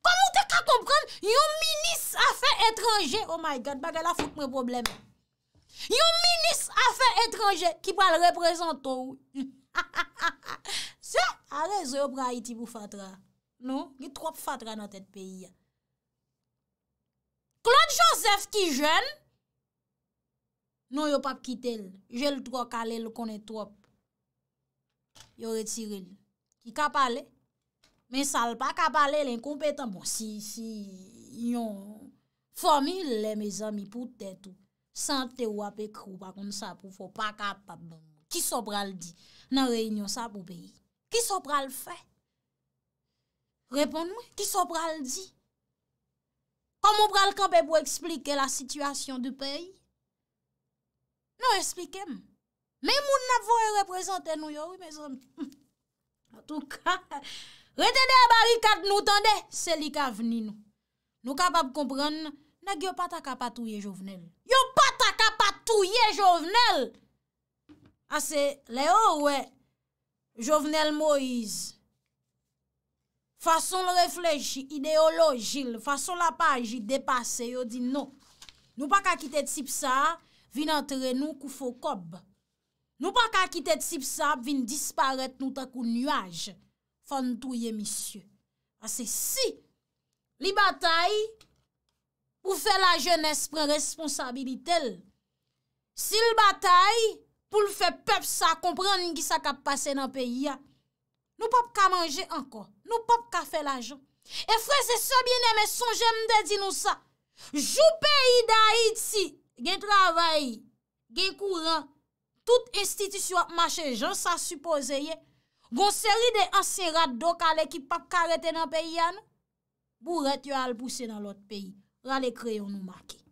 Kwa m ou te ka komprèm, yon minis a fè etranje, oh my God, bagè la fote mè probleme. Yon minis a fè etranje, ki pral reprezento ou, Ha ha ha ha ha ha, se a rezo yo bra iti pou fatra. Non, yi trop fatra nan tet peyi ya. Claude Joseph ki jen, non yo pap kitel, jel tro kalel konen trop. Yo retire li. Ki kap ale, men sal pa kap ale len kompetan, bon si, si, yon, fomile me zami pou tet ou, san te wap e krou pa kon sa pou fok pa kap ap bon. Ki so pral di nan reynyon sa pou peyi? Ki so pral fe? Repon mwen, ki so pral di? Kwa moun pral kampe pou eksplike la situasyon de peyi? Non eksplike mwen. Men moun nan vwoye reprezenten nou yo wè mè zon. An tou ka, retene e bari kat nou tende, seli ka veni nou. Nou kapab kompran nan, nan yo pata kapatouye jovenel. Yo pata kapatouye jovenel! Ase, le ou we, Jovenel Moïse, fason le refleji, ideoloji, fason la paji, depase, yo di nou. Nou pa kakite tsi psa, vin entre nou kou fokob. Nou pa kakite tsi psa, vin disparet nou takou nuaj. Fon touye misye. Ase, si, li batay, pou fe la jenes pre responsabilitel. Si li batay, pou l fè pep sa kompren nin ki sa kap pase nan peyi yan. Nou pap ka manje ankon, nou pap ka fè la jan. E frè se sobyen eme son, jèm de di nou sa. Jou peyi da iti, gen travayi, gen kouran, tout institisyon ap mache jan sa suppose ye, gonseri de anserat do ka le ki pap karete nan peyi yan, bou ret yo al bouse nan lot peyi, rale kreyon nou makey.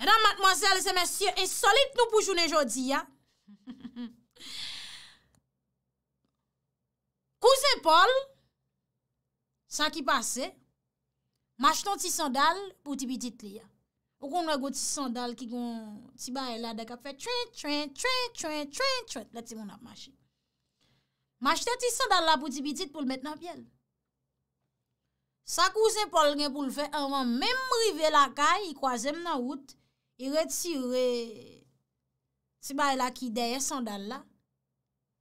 Edan matmoselle se mesye insolite nou pou jounen jodi ya. Kouzen Paul, sa ki pase, mash ton ti sandal pou ti bitit li ya. Ou kon rego ti sandal ki kon ti baye la dekap fe, tren, tren, tren, tren, tren, tren, let se moun ap mash. Mash te ti sandal la pou ti bitit pou l met nan pye. Sa kouzen Paul gen pou l fe, anwa menm rive la kay, i kwa zem nan wout, I re ti re si ba e la ki deye sandal la,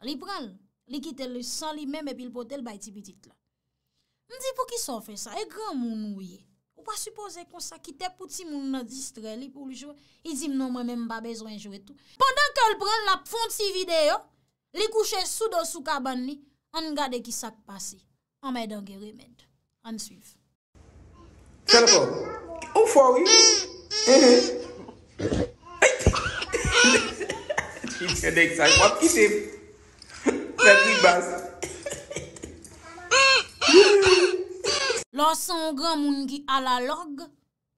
li pran li, li kite li san li mèm e pil potel bay ti bidit la. Ndi pou ki son fè sa, e gran moun ouye. Ou pa suppose kon sa kite pouti moun nan distre li pou jou, i zim non mèm ba bezwen jou etou. Pendan ke l pran la fon ti video, li kouche sou dosou kaban ni, an gade ki sak pase. An mè denge remèd. An suiv. Telepon, ou fò wè yon? Eheh. Lorson gen moun ki ala log,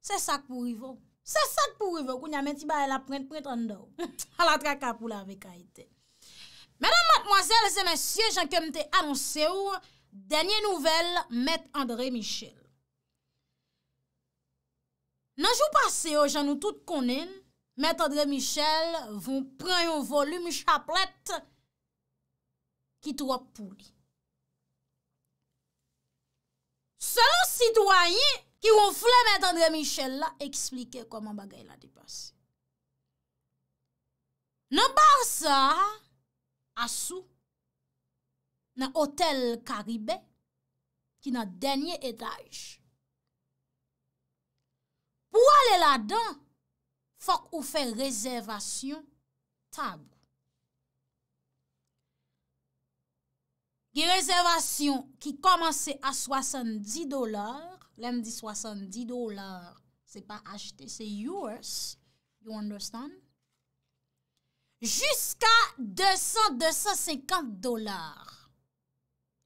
se sak pou rivo Se sak pou rivo, kou nye men ti baye la prent prent an do A [LAUGHS] la traka pou la ve kaite Mèdèm matmoazèl, se mèsyè, jankèm te anonsè ou Dènyè nouvel, Mèd André Michel Nanjou pase yo jan nou tout konen, Mètre André Michel voun pren yon volume chaplet ki tro pou li. Se lou sitwanyi ki voun fwè Mètre André Michel la, eksplike koman bagay la di pase. Nan bar sa, asou, nan hotel Karibè, ki nan denye etaj, pou alè la don, fòk ou fè rezervasyon tab. Rezervasyon ki komanse a 70 dolar, lèm di 70 dolar, se pa ajte, se yours, you understand, jiska 200-250 dolar.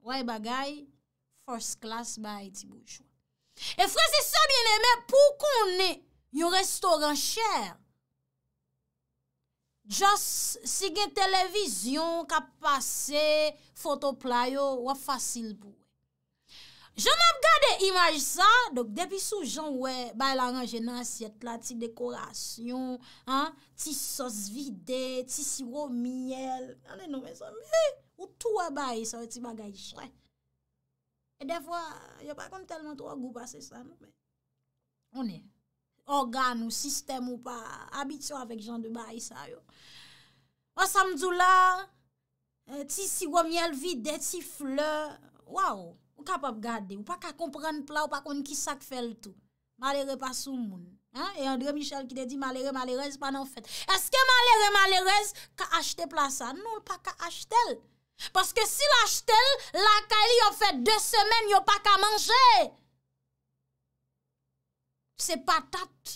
Wè bagay, first class bay ti boujwa. E fre se sa bine mè pou konè yon restoran chèr. Jos si gen televizyon, kapase, fotoplayo, wap fasil bou. Je m ap gade imaj sa, dok depi sou jan wè bay l'arange nan asyet la ti dekorasyon, ti sos vide, ti siwou miel, ane nou mè sa, mè, ou tou wè bay sa wè ti bagay chèr. E defwa, non, yo pa kon telman tro a goupa se sa nou. On e, organ ou sistem ou pa, abit yo avek jan de bayi sa yo. O samdou la, ti siwom yel vide, ti fle, waw, ou kapop gade. Ou pa ka komprende pla ou pa kon ki sak fel tou. Malere pa sou moun. E André Michel ki de di, malere, malere, se pa nan fet. Eske malere, malere, se ka achete pla sa nou, pa ka achetel. Paske si l'achetel, lakay li yo fet de semen, yo pa ka manje. Se patat.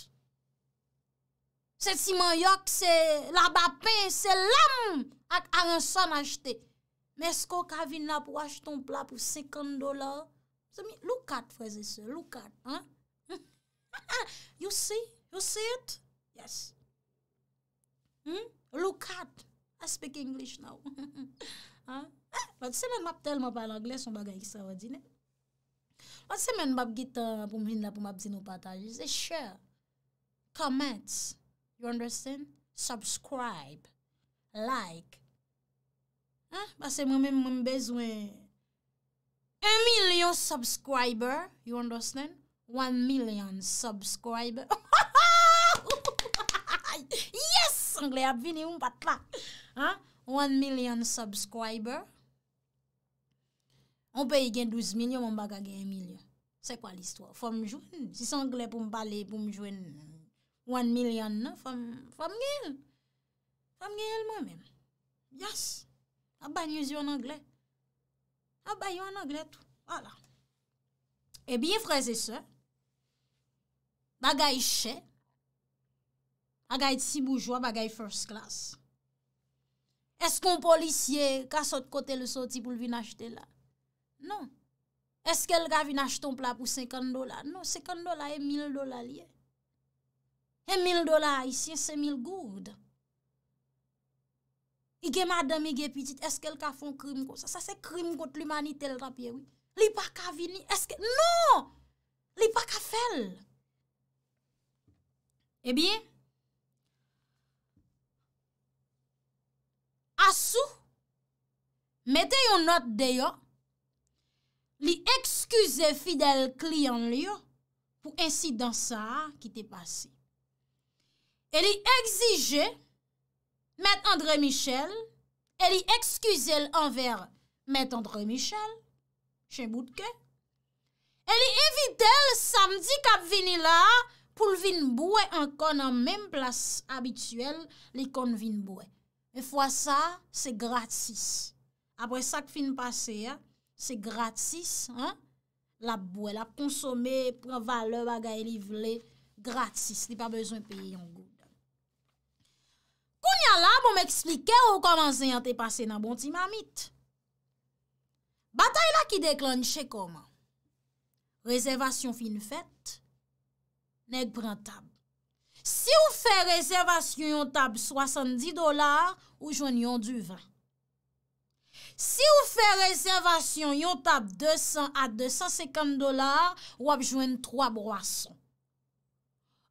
Se simonyok, se labapen, se lam, ak an son achete. Mesko kavina pou acheton plat pou sekond dolar. Se mi lukat feze se, lukat. You see, you see it? Yes. Hmm? Lukat. I speak English now. [LAUGHS] Ha? Ba se men map tel ma pa l'angles, on baga ekstra wajine. Ba se men map git pou mwen la pou map zin ou pataj, se share, comment, you understand? Subscribe, like. Ha? Ba se mwen men mwen bezwen. 1 million subscriber, you understand? 1 million subscriber. Ha [LAUGHS] ha! Yes! Angle ap vini ou patla. Ha? One million subscriber. On pe y gen 12 milyon, mwen baga gen 1 milyon. Se kwa l'histoire? Fom joun? Si san angle pou m pale, pou m joun one million nan, fom gen el. Fom gen el mwen men. Yes! Abba yon an angle. Abba yon an angle tou. Ala. Ebi eh ye fraze se, baga y che, baga y tsi boujwa, baga y first class. Es kon polisye ka sot kote le soti pou vin achete la? Non. Es ke l ka vin achete un plat pou 50 dola? Non, 50 dola e 1000 dola liye. 1000 dola e 5000 gourd. I gen madame, i gen pitit, es ke l ka fon krim kon sa? Sa se krim kon l'umanite l rapye. Li pa ka vini? Non! Li pa ka fel? E bien? Asou, mette yon not deyo, li ekskuse fidel kliyan liyo pou ensi dansa ki te pase. Eli ekzije met Andre Michel, eli ekskuse l anver met Andre Michel, chen boutke. Eli evite l samdi kap vini la pou l vin boue an kon an menm plas abituel li kon vin boue. E fwa sa, se gratis. Apre sak fin pase, eh, se gratis. Eh, la bwe, la konsome, pran vale bagay li vle, gratis. Li pa bezon peye yon goudan. Koun ya la, bon m'eksplike ou koman zeyan te pase nan bon ti mamit. Bata yon la ki deklan che koman. Rezervasyon fin fete, nek prantab. Si ou fè rezervasyon yon tab 70 dolar, ou jwen yon du vin. Si ou fè rezervasyon yon tab 200 a 250 dolar, ou ap jwen 3 boason.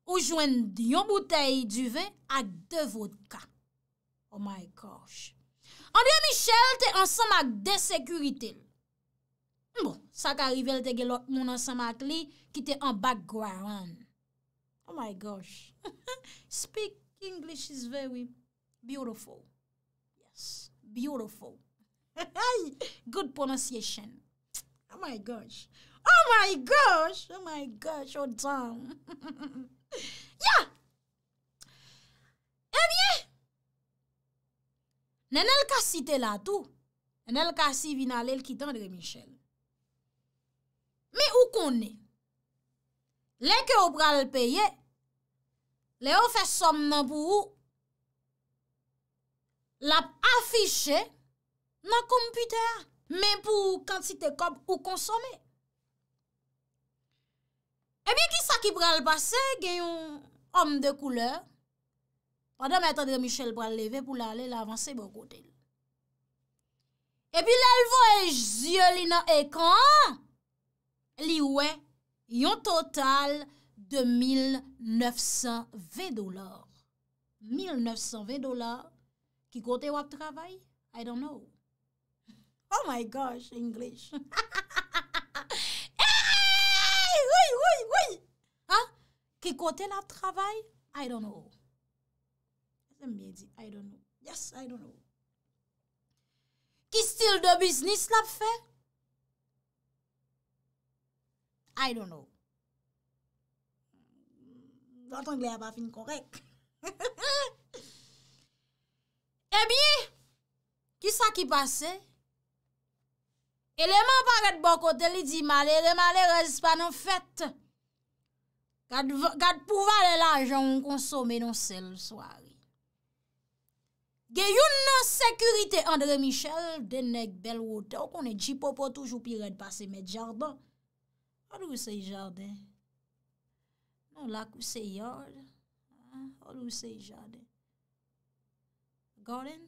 Ou jwen yon bouteille du vin ak 2 vodka. Oh my gosh. Andi ya Michel bon, te ansamak de sekurite. Mbon, sa ka rivel te gelok moun ansamak li ki te an background. Oh my gosh. [LAUGHS] Speak English is very beautiful. Yes, beautiful. [LAUGHS] Good pronunciation. Oh my gosh. Oh my gosh. Oh my gosh, oh damn. Ya. [LAUGHS] Ya. E eh miye. Ne nel kasi te la tou. Ne nel kasi vina le l kitandre, Michelle. Me ou kon ne? Le ke ou pral peye, Le ou fè som nan pou ou la ap afiche nan komputer men pou ou kantite kop ou konsome. E bin ki sa ki pral basè gen yon om de kouleur? Wadè mè etan de Michel pral leve pou la ale la avanse bo kote e li. E bin le lvo e zye li nan ekon li ouen yon total... De 1920 dolar. 1920 dolar. Ki kote wak travay? I don't know. Oh my gosh, English. [LAUGHS] Hey! Oui, oui, oui. Ha? Ki kote wak travay? I don't know. I don't know. Yes, I don't know. Ki stil de business la fe? I don't know. Tantan glè a pa fin korek. E bie, ki sa ki pase? E leman pa red bokote li di male, le male rezis pa nan fèt. Kad pou vale la ajan konsome nan sel swari. Gè yon nan sekurite André Michel, denek bel wote, ou konen djipo po toujou pi red pase medjarda. Adou se yi jarda e? lak ou se yor, ou lous se yade. Goren?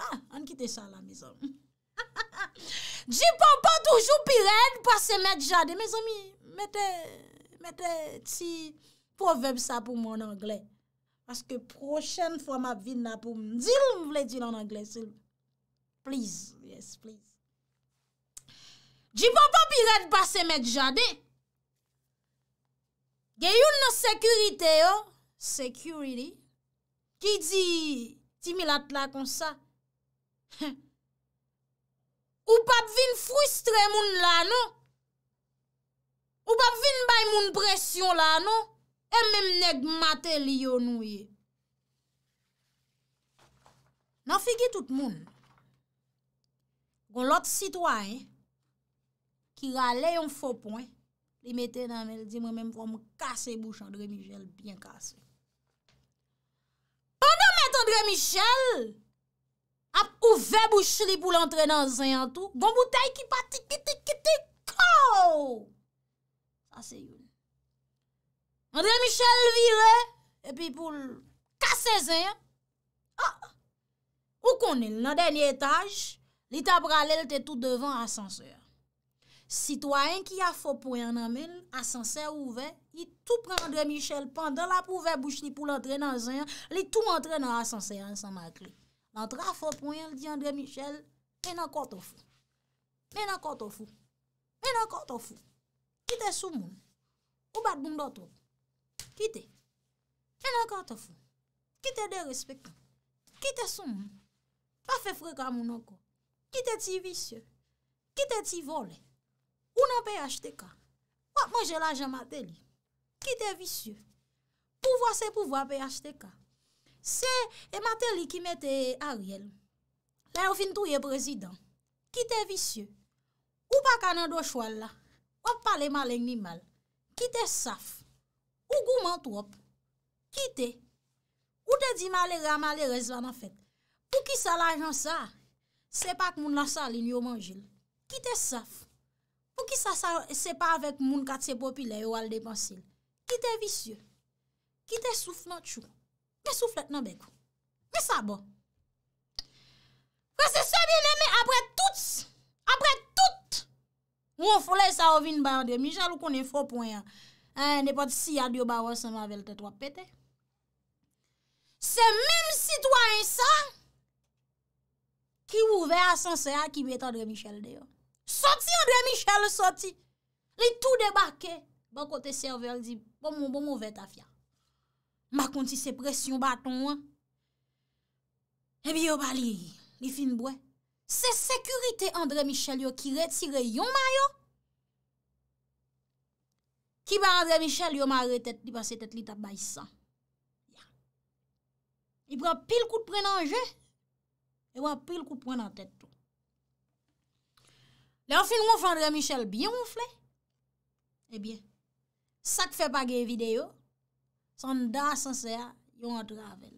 Ha, an kite sa la mizom. Dji pa pa toujou pi red, pa se met jade. Me zomi, mette ti poveb sa pou moun angle. Paske prochen fwa ma vin na pou mdil, mwle dil an angle sil. Please, yes, please. Dji pa pa pi red, pa se met jade. Dji pa pa pi red, Gye yon nan sekurite yo, sekuriti, ki di timilat la kon sa, [LAUGHS] ou pap vin frustre moun la nou, ou pap vin bay moun presyon la nou, e mem neg mate li yo nou ye. Nan figi tout moun, gwen lot sitwaen, ki rale yon fo pwen, Li mette nan men, di mwen men mwen mwen kase bouche Andre Michel, bien kase. Pwè mè Andre Michel, ap ouve bouche li pou l'entre nan zin an tou, bon boutay ki pati, ki ti ki ti, kou! Sa se yon. Andre Michel vire, e pi pou l'kase zin, ah! ou konen nan denye etaj, li tabra lèl te tou devan asanseur. Sitwaen ki a fopoyan nan men, asanse ouve, li tou pre André Michel pandan la pouve bouche li pou l'entre nan zanyan, li tou entre nan asanse yansan makli. Nantra fopoyan li di André Michel, men akotofu, men akotofu, men akotofu, kite sou moun, ou bat bundotop, kite, men akotofu, kite de respekman, kite sou moun, pa fe frek amounoko, kite ti visye, kite ti vole, Ou nan pey achte ka? Wap manjela jan mateli. Ki te visye. Pouvo se pouvo ap pey achte ka. Se e mateli ki mette Ariel. La yo fin touye prezident. Ki te visye. Ou pa kanan do choual la. Wap pale malen ni mal. Ki te saf. Ou gouman trop. Ki te. Ou te di male rea male rezvan an fet. Ou ki sa la jan sa. Se pa k moun la sali ni yo manjel. Ki te saf. nou ki sa sepa avèk moun kat se popile yo wal depansil, ki te visye, ki te souf nan tchou, me souflet nan bèkou, me sa bon. Kwa se sebi nèmè apre tout, apre tout, ou an folè sa ovine bayan de Michel ou konen fòpoyan, an nepot si adyo bayan seman vel tet wapete, se mèm sitwa an sa, ki ouve a san seya ki betan de Michel deyo. Soti André Michel, soti. Li tou debake. Ban kote serve al di, ban mou mou mou vet afya. Ma konti se presyon baton an. Ebi eh yo bali, li finbwe. Se sekurite André Michel yo ki retire yon mayo. Ki ba André Michel yo ma retet li basetet li tabay san. Ya. Li pran pil kout prenen anje. Ewa pil kout prenen anjete. Le an fin moun fandre Michel biyon moun fle, e eh biye, sak fe pa ge videyo, san da san se a, yon an tout avel.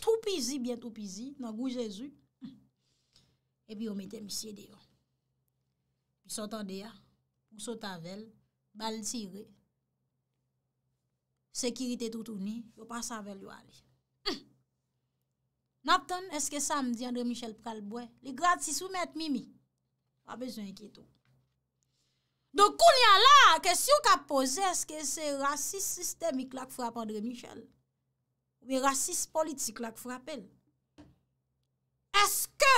Tout pizi, bien tout pizi, nan gou Jezu, e biye, yon mette misye deyon. Yon sot an deya, yon sot avel, bal sire, sekirite toutouni, yon pa savel yon aleye. Naptan, eske sa m di André Michel pral bwen? Li gratis ou met mimi? Pa bezon ekito. Dokoun ya la, kesyon ka pose, eske se rasis sistemik lak frap André Michel? Ou bi rasis politik lak frap el? Eske,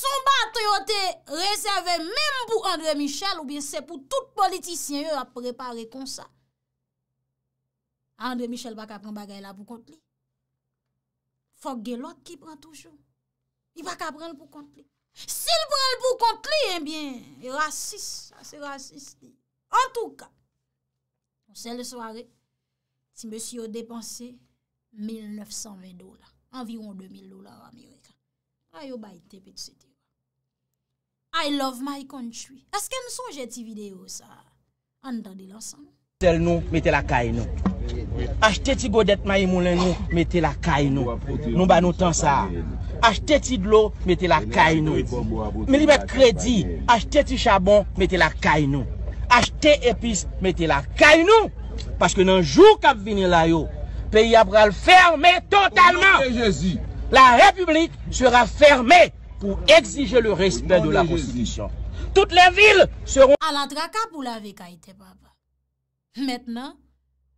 sou ba toyote rezerve mèm pou André Michel ou bi se pou tout politisyen yo a prepare kon sa? André Michel baka pran bagay la pou kont li. Fok gen lot ki pran toujou. I va ka pran l pou kont li. Si l pran l pou kont li, en bien, e rasis, sa se rasis li. En tou ka, monsen le sware, si monsen yo depanse, 1920 dola. Environ 2000 dola w amireka. A yo bay tepe, se tepe. I love my country. Aske mson jeti video sa? Andande lansande. Mète la kay nou, achte ti godet mayi moulè nou, mète la kay nou, nou ba nou tan sa, achte ti dlo, mète la kay nou, mèli mète kredi, achte ti chabon, mète la kay nou, achte epis, mète la kay nou, paske nan jou kap vini la yo, peyi abral ferme totalman, la republik sera ferme pou exige le respet de la konstitusyon, tout le vil seron... Alantra kap ou la ve kaite baba? Mètnen,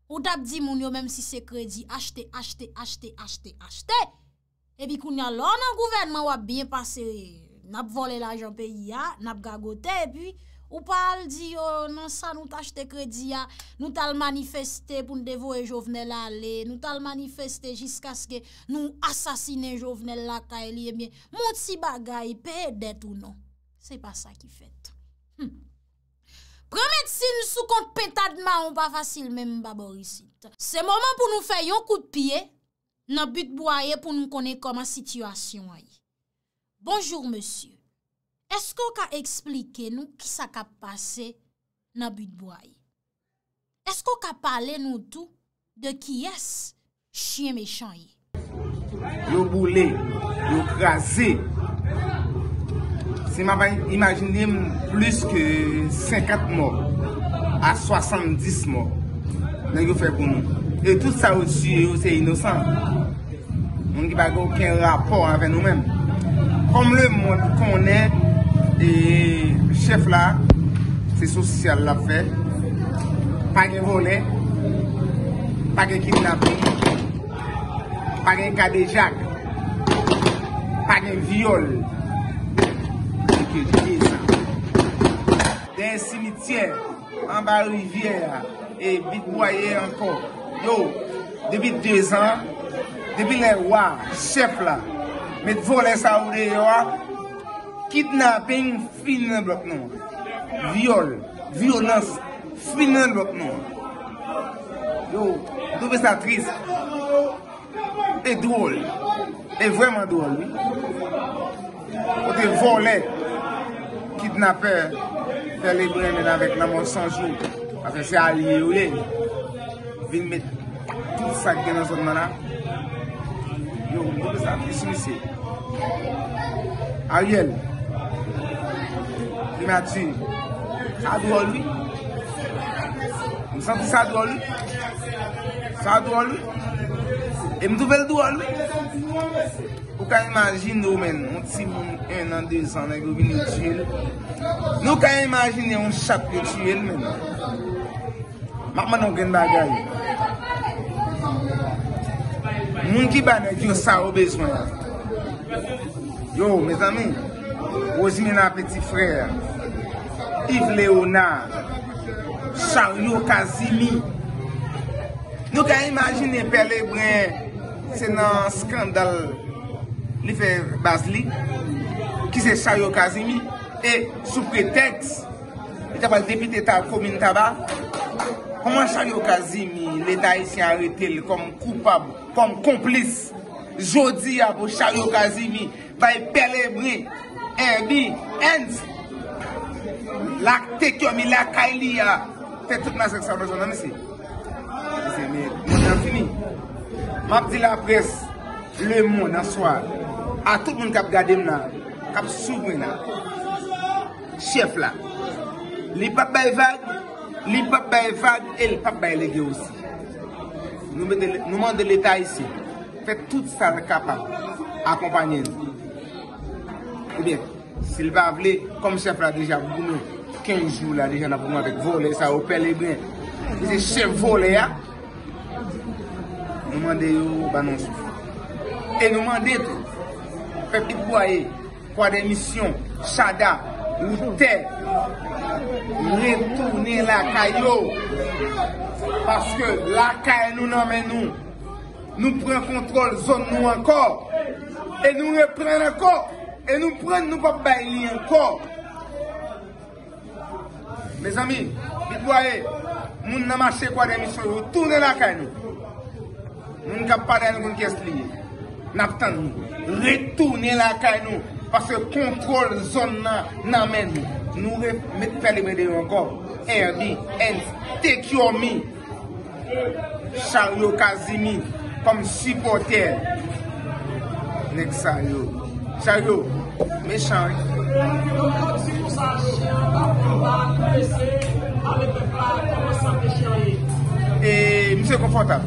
ou tap di moun yo mèm si se kredi achte, achte, achte, achte, achte, ebi koun yalò nan gouvenman wap bin pase nap vole la ajanpe ya, nap gagote, epi ou pal di yo nan sa nou tachte kredi ya, nou tal manifeste pou nou devowe jovenel ale, nou tal manifeste jiskaske nou asasine jovenel lakay li, ebi moun si bagay pe det ou non, se pa sa ki fèt. Premedsine sou kont pentadman ou pa fasil men mba borisit. Se moman pou nou fè yon kout piye, nan but boye pou nou konè koman sityasyon ay. Bonjour, monsieur. Esko ka eksplike nou ki sa ka pase nan but boye? Esko ka pale nou tou de ki yes, chien mechany? Yo boule, yo krasi, Se ma va imajinim plus ke 54 mò a 70 mò nan yo fè pou nou. E tout sa ou si ou se inosan. Moun ki bago ou ken rapor avè nou men. Kom le moun konen, chef la, se sosyal la fè. Pagè volè, pagè kinapè, pagè kadejak, pagè viole. De simitye An ba rivye E bit boye ankon Yo, debi de dezan Debi ne wak Chef la Met vole sa oude yo Kidnaping finen blok nou Viol Vyonans finen blok nou Yo, dobe sa tris E droul E vweman droul O de vole Fè le bre men avèk nan monsanjou Afe se a liye ou lè Vin met tout sak gen nan zon nan ap Yo mou mè sa di sou lise A yel Li mè ati Sa adou an lwi Mè san di sa adou an lwi Sa adou an lwi E mè douve l do an lwi Nou ka imagine ou men, moun ti moun en an, deux an, nan yon vini tchil. Nou ka imagine yon chap yon tchil men. Maman yon gen bagay. Moun ki ba nan yon sa ou bejwa. Yo, me zami, ojine nan peti frèr, Yves Léonard, Chaw Yor Kazimi. Nou ka imagine per le brè, se nan skandal, li fè bas li, ki se Charyo Kazimi, e sou preteks, e te pa depite ta komin taba, koman Charyo Kazimi, le daisyen rete, le koman koupab, koman komplis, jodi ya bo Charyo Kazimi, vay pelebre, enbi, enzi, lak te kyo mi lakay li ya, te tout nan seksyon nan se, se me, moun nan fini, mabdi la pres, le moun nan swan, A tout moun kap gade m nan, kap sou mwen nan, chef la. Li pap bay vague, li pap bay vague, e li pap bay lege ou si. Nou mende l'Etat isi, fè tout sa rekapa, akompanyen. E bien, si l'ba avle, kom chef la deja vounen, 15 jou la deja nan vounen, fèk vole, sa opè le bwen. Si se chef vole ya, nou mende yo banon sou. E nou mende to, pe pit waye kwa demisyon chada ou tè retounen lakay yo paske lakay nou nanmen nou nou pren kontrol zon nou ankor e nou repren ankor e nou pren nou papay ni ankor me zami, pit waye moun nanmache kwa demisyon retounen lakay nou moun kap paden goun kyes li nap tan nou kwen Retourne la kay nou Pase kontrol zon nan men nou Nou rep met peli me de yon gò En bi, en te kyo mi Charyo Kazimi Kom sipote Nek charyo Charyo, me charyo E, mi se konfortab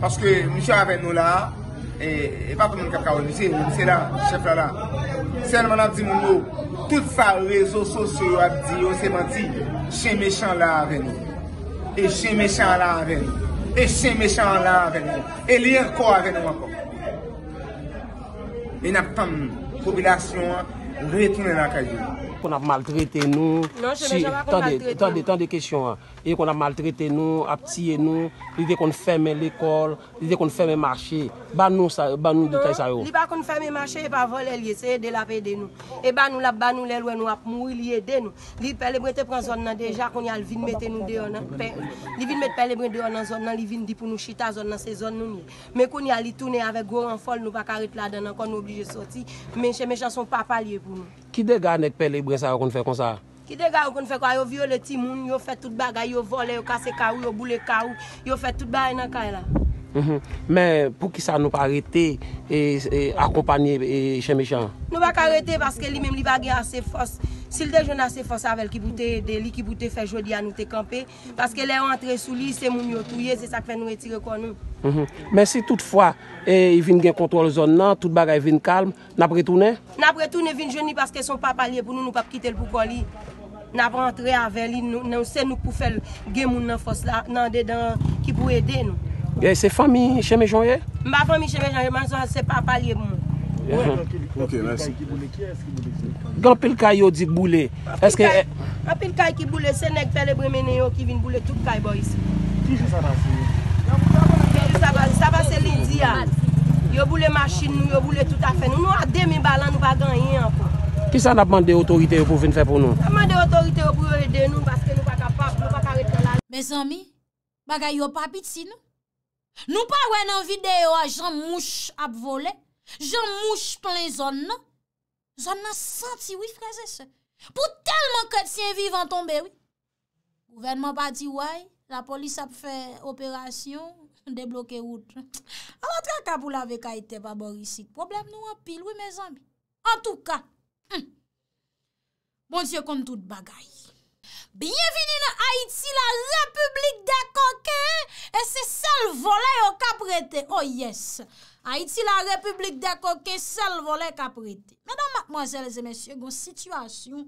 Paske mi se ave nou la E, e pa pou moun kap ka wè, moun se la, chèp la la. Sen moun ap di moun yo, tout fa wè zo sosyo ap di yo se ban ti, chè me chan la avè nou. E chè me chan la avè nou. E chè me chan la avè nou. E lèyèr ko avè nou wakon. E nap tam, pobilasyon, wè tounen akajou. qu'on a maltraité nous. Non, je si, tant de, tant de questions. Hein. Et qu'on a maltraité nous, aptié nous, l'idée qu'on ferme l'école, l'idée qu'on ferme le marché. Bah nous, ça, bah nous, de ça. L'idée qu'on ferme le marché, pas voler, c'est de la paix de nous. Et bah nous, la bah nous, les lois, nous, à mourir, l'idée nous. L'idée, les brins te prennent zone déjà, qu'on y a le vin, mettez nous dehors. L'idée, mettre les brins dehors dans zone, l'idée, vin, dit pour nous chita zone, dans ces zones, nous. Mais qu'on y a le tourner avec gros en folle nous pas carré là-dedans, encore nous obligé de sortir. Mais chez mes chansons, pas pallier pour nous. Qui dégage avec sa yo kon fè kon sa? Ki de ga yo kon fè kon sa, yo vyo le timoun, yo fè tout baga, yo vole, yo kase kawou, yo boule kawou, yo fè tout baga nan kay e la. Mhm. Men, pou ki sa nou pa arete e akompany e chen me chan? Nou bak arete, paske li men li bagye ase fosk. Sil de jona se fos avèl ki boutè de li, ki boutè fè jodi an nou te kampe, paske mhm. le antre sou li, se moun yo touye, se sak fè nou etire kon nou. Men si tout fwa, e vin gen kontrol zon nan, tout bagay vin kalm, napre toune? Napre toune vin joni paske son papalye pou nou nou pap kitè l pou koli. Napre antre avèl li, nou se nou pou fèl gen moun nan fos la, nan dedan ki pou edè nou. E se fami cheme jonge? Ma fami cheme jonge, man son se papalye pou moun. Ok, lansi. Ok, lansi. Gyo apil kay yo di boule. Apil kay ki boule se nek pe le bremen yo ki vin boule tout kay boy se. Ki jous a dan si nou? Ki jous a dan si. Sa van se lindiya. Yo boule masjin nou, yo boule tout a fe nou. Nou a demi balan nou va gan yon pou. Ki sa nan apman de otorite yo pou vin fe pou nou? Apman de otorite yo pou yo ede nou baske nou pa ka pape, nou pa ka rete lal. Besan mi, bagay yo papit si nou? Nou pa wè nan videyo a jan mouch apvole? Je mouch plen zon nan, zon nan sati wifreze se. Po telman kret si yon vivan tombe wifreze se. Mwen mwen pati way, la polis ap fe operasyon, debloke wout. Awa tra kap ou la vek a ite pa bor isi, problem nou apil wifreze se. An tou ka, bon se kon tout bagay. Bienveni nan Haiti, la republik de koken, e se sal volay o kap rete, o oh, yes! Haïti la republik deko ke sel volè ka prete. Mèdèm mòzèlèzè mèsyè goun situasyon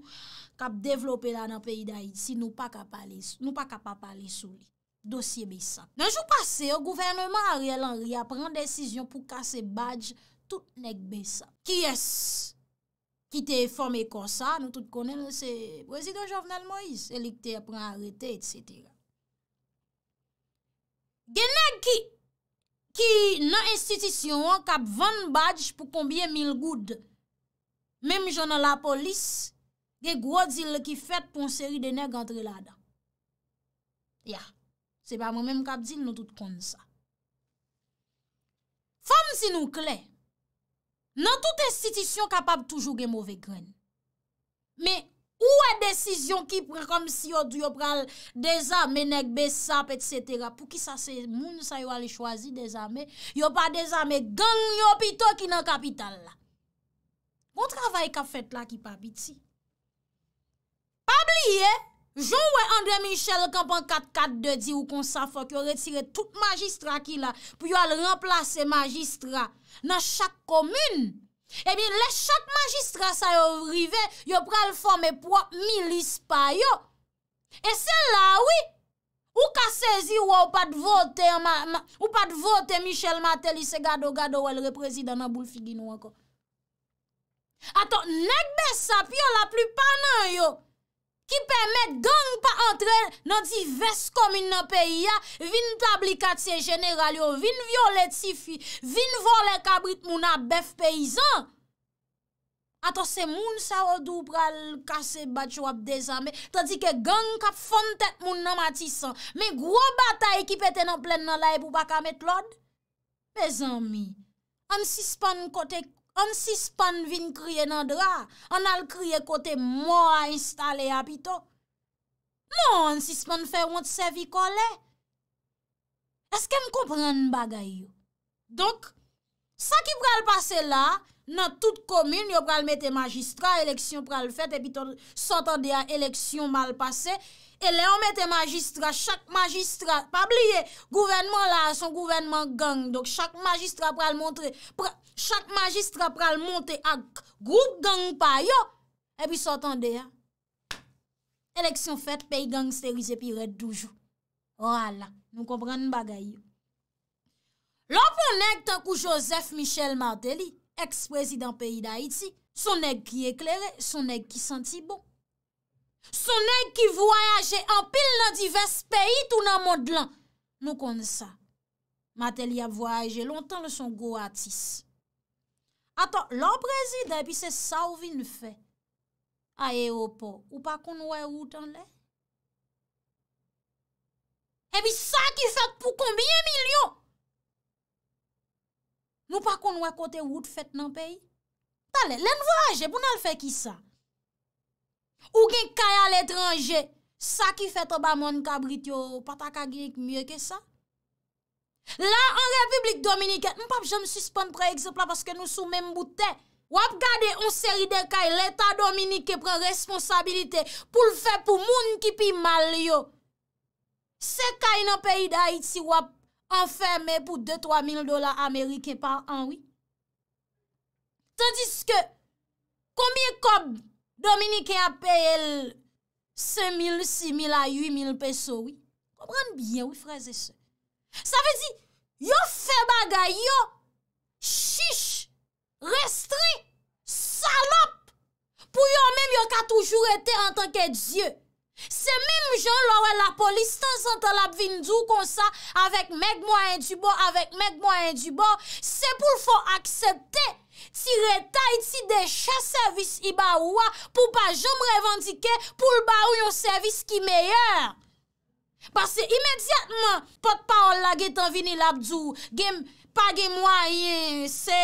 kap devlopè la nan peyi da Haïti si nou pa kap apalè sou li. Dosye bè sa. Nan jou pase, ou gouvernement a rè lan rè a prèn desisyon pou kase badj tout nèk bè sa. Ki es? Ki te formè kon sa, nou tout konè nou se prezi don Jovnel Moïse elik te prèn a rete et setira. Genèk ki Ki nan institisyon wak ap 20 badj pou kombye 1000 goud. Mem jonna la polis, ge gwo zil ki fet pon seri dene gantre la dan. Ya, se pa mwen menm kap zil nou tout kon sa. Fem si nou klen, nan tout institisyon kap ap toujou gen mouve kren. Me, Ou e desisyon ki pre kom si yo do yo pral deza, menek, besap, etc. Pou ki sa se moun sa yo al chwazi deza me, yo pa deza me gang yo pito ki nan kapital la. Kon travay ka fet la ki pa biti. Pa bli ye, jou we Andre Michel kampan 4-4-2-10 ou kon sa fok yo retire tout magistra ki la pou yo al remplase magistra nan chak komyun. Ebi, eh lè chak magistras a yo rive, yo pral fòm e pwa milis pa yo. E sen la wè, ou ka sezi wò ou pat vote Michel Matelise gado-gado wè lè prezidana bou l'figin wè ko. Ato, nek bè sap yo la plupan nan yo. ki pèmèd gang pa antre nan divers komin nan peyi ya, vin pablikat se jeneral yo, vin violetifi, vin vole kabrit moun ap bef peyizan. Ata se moun sa wadou pral kase bach wap de zame, ta di ke gang kap fon tet moun nan matisan, men gro batay ki pète nan plen nan laye pou baka met lod. Pe zami, an sispan kote kou, An sispan vin kriye nan dra, an al kriye kote mwa a installe apito. Non, an sispan fèw mwote sevi kole. Aske m kompran bagay yo? Donk, sa ki pral pase la, nan tout komine yo pral mette magistra, eleksyon pral fète, epito sotande a eleksyon mal pase, E le omete magistra, chak magistra, pa bliye, gouvenman la, son gouvenman gang, dok chak magistra pral montre, chak magistra pral montre ak grou gang pa yo, e pi sotande, eleksyon fèt, peyi gang se rize pi red doujou. Wala, nou kompren bagay yo. Lò pou neg te kou Joseph Michel Martelly, eks-prezident peyi d'Haïti, son neg ki eklere, son neg ki senti bon. Sonek ki voyaje anpil nan divers peyi tou nan modlan. Nou kon sa. Matel ya voyaje lontan le son go atis. Aton, lor prezide epi se sa ouvi nou fe. A eopo, ou pa kon wè wout anle? Epi sa ki fet pou kombye milyon? Nou pa kon wè kote wout fet nan peyi? Talen, len voyaje, pou nan fe ki sa? Ou gen kaya l'etranje Sa ki fet oba mon kabrit yo Pataka genik mye ke sa La an Republik Dominike Mpap jen msuspan pre eksepla Paske nou sou men mboute Wap gade on seri de kaya L'Etat Dominike pren responsabilite Poul fe pou moun ki pi mal yo Se kaya nan peyi da iti Wap an ferme pou 2-3 mil dola Amerike par anwi Tandis ke Kombi e kob Dominike apel 5.000, 6.000 a 8.000 peso, oui. Komrande bien, oui, fraze se. Sa ve di, yo fe bagay yo, chiche, restre, salop, pou yo menm yo ka toujou ete an tanke Diyo. Se menm jan lorè la polis, tan san tan la pvindou kon sa, avèk mèk mwen di bo, avèk mèk mwen di bo, se pou l fo aksepte. Tire ta iti de chè servis i ba ou a pou pa jom revendike pou l ba ou yon servis ki meyèr. Parce imediatman, pot pa ou la getan vinil ap djou, gen pa gen mwa ye, se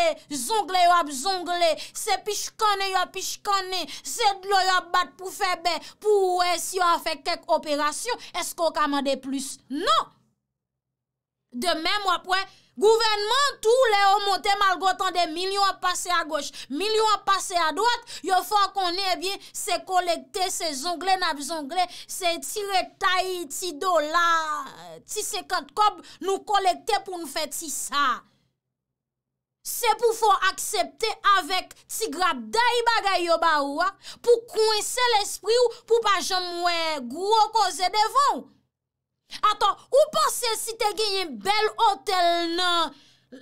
zongle yo ap zongle, se pichkane yo ap pichkane, se dlo yo ap bat pou febe, pou ou e si yo a fe kek operasyon, esko kamande plus? Non! De men mwa pou e... Gouvenman tou le o montè malgotan de mil yon passe a goche, mil yon passe a doat, yo fò konè bien se kolekte, se zongle, nap zongle, se tiretay, ti do la, ti se katkob, nou kolekte pou nou fè ti sa. Se pou fò aksepte avèk ti grap dayi bagay yo ba ou a, pou kounse l'espri ou pou pa jom mwè gwo koze devon ou. Aton, ou pa se site genye bel hotel nan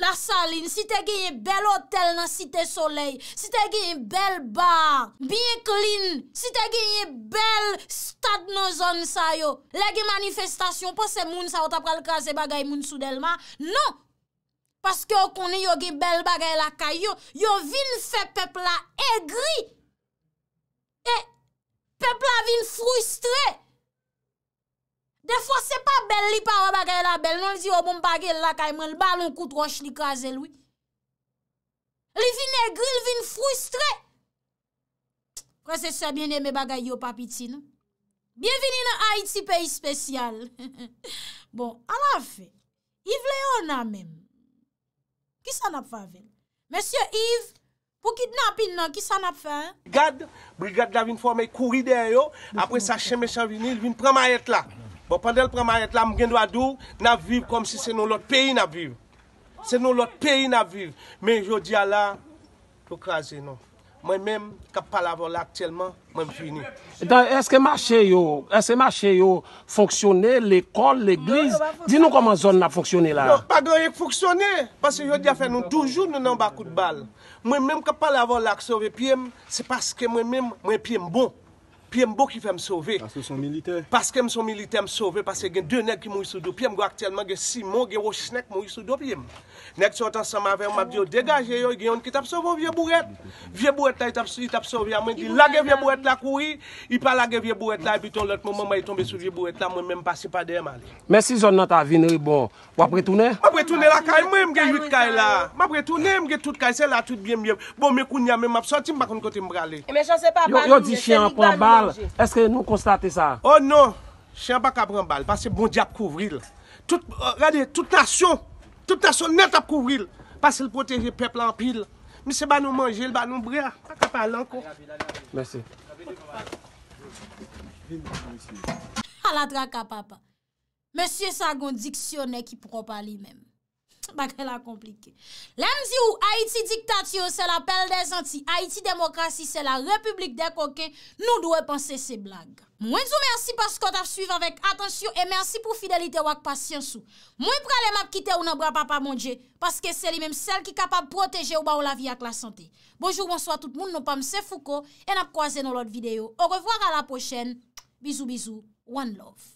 la salin, site genye bel hotel nan site soley, site genye bel bar, biye klin, site genye bel stad nou zon sa yo. Le genye manifestasyon, pa se moun sa wot ap kal kaze bagay moun soudelman. Non, paske yo konye yo genye bel bagay lakay yo, yo vin fe pepla e gri, e pepla vin frustre. De fwa se pa bel li para bagay la bel, nan li di yo oh, bon bagay la kayman, balon koutroche li kaze lwi. Li vin e gri, li vin frustre. Kwa se se bine me bagay yo papiti, nan? Bienveni nan Haiti, peyi spesyal. [LAUGHS] Bon, ala fe, Yves Léon nan men. Kis an ap fa ven? Mèsyo Yves, pou kidnap in nan, kis an ap fa? Brigade, brigade la vin fwa me kouri de yo. Apre sa chen me chan vini, vin prema et la. Pande l prama et la m gen do adou, na viv kom se se nou lot peyi na viv. Se nou lot peyi na viv. Men yo di ala, pou kaze nou. Mwen men kapal avon lak telman, mwen fini. Est se mache yo, est se mache yo, foksyone l ekol, l eklize, di nou koman zon na foksyone la? Yo pa goye foksyone, pasen yo di afe nou doujou nou nan bakout bal. Mwen men kapal avon lak sove pye m, se paske mwen men mwen pye m bon. Pièm bo ki fèm sove. Asosyon milite. Paske m son milite m sove. Paske gen dè nèk ki mou yisoudo. Pièm gwa aktelman gen simon gen wosh nèk mou yisoudo pièm. Nèk chotan sa ma vèm ap diyo degaje yo. Gen yon ki tapsovo vie bouret. Vie bouret la yi tapsovi. A mwen di lage vie bouret la koui. I pa lage vie bouret la. E piton lòt mò mò mò yi tombe sou vie bouret la. Mwen mèm pasi pa dèm alè. Mèsi zon nan ta vinri bon. Wapre tounè? Wapre tounè la kaj Eske nou konstate sa? Oh nou, chen pa kabran bal, pase bon diap kouvril. Euh, toute nation net ap kouvril, pase l'protege peple anpil. Mise ba nou manje, l'ba nou brea. Kapa lanko. Merci. A la traka papa. Monsie sa gon diksyonè ki propa li men. Bak el a komplike. La mzi ou Haiti diktatio se la pelle de zanti, Haiti demokrasi se la republik de koke, nou dwe panse se blag. Mwen zo mersi paskot ap suyve avek atensyon e mersi pou fidelite wak pasyansou. Mwen pralem ap kite ou nan bra pa pa mounje paske se li menm sel ki kapab proteje ou ba ou la vi ak la sante. Bonjou monswa tout moun nou pam se fouko en ap kwaze nou lot videyo. Ou revoar a la pochen. Bizou bizou. One love.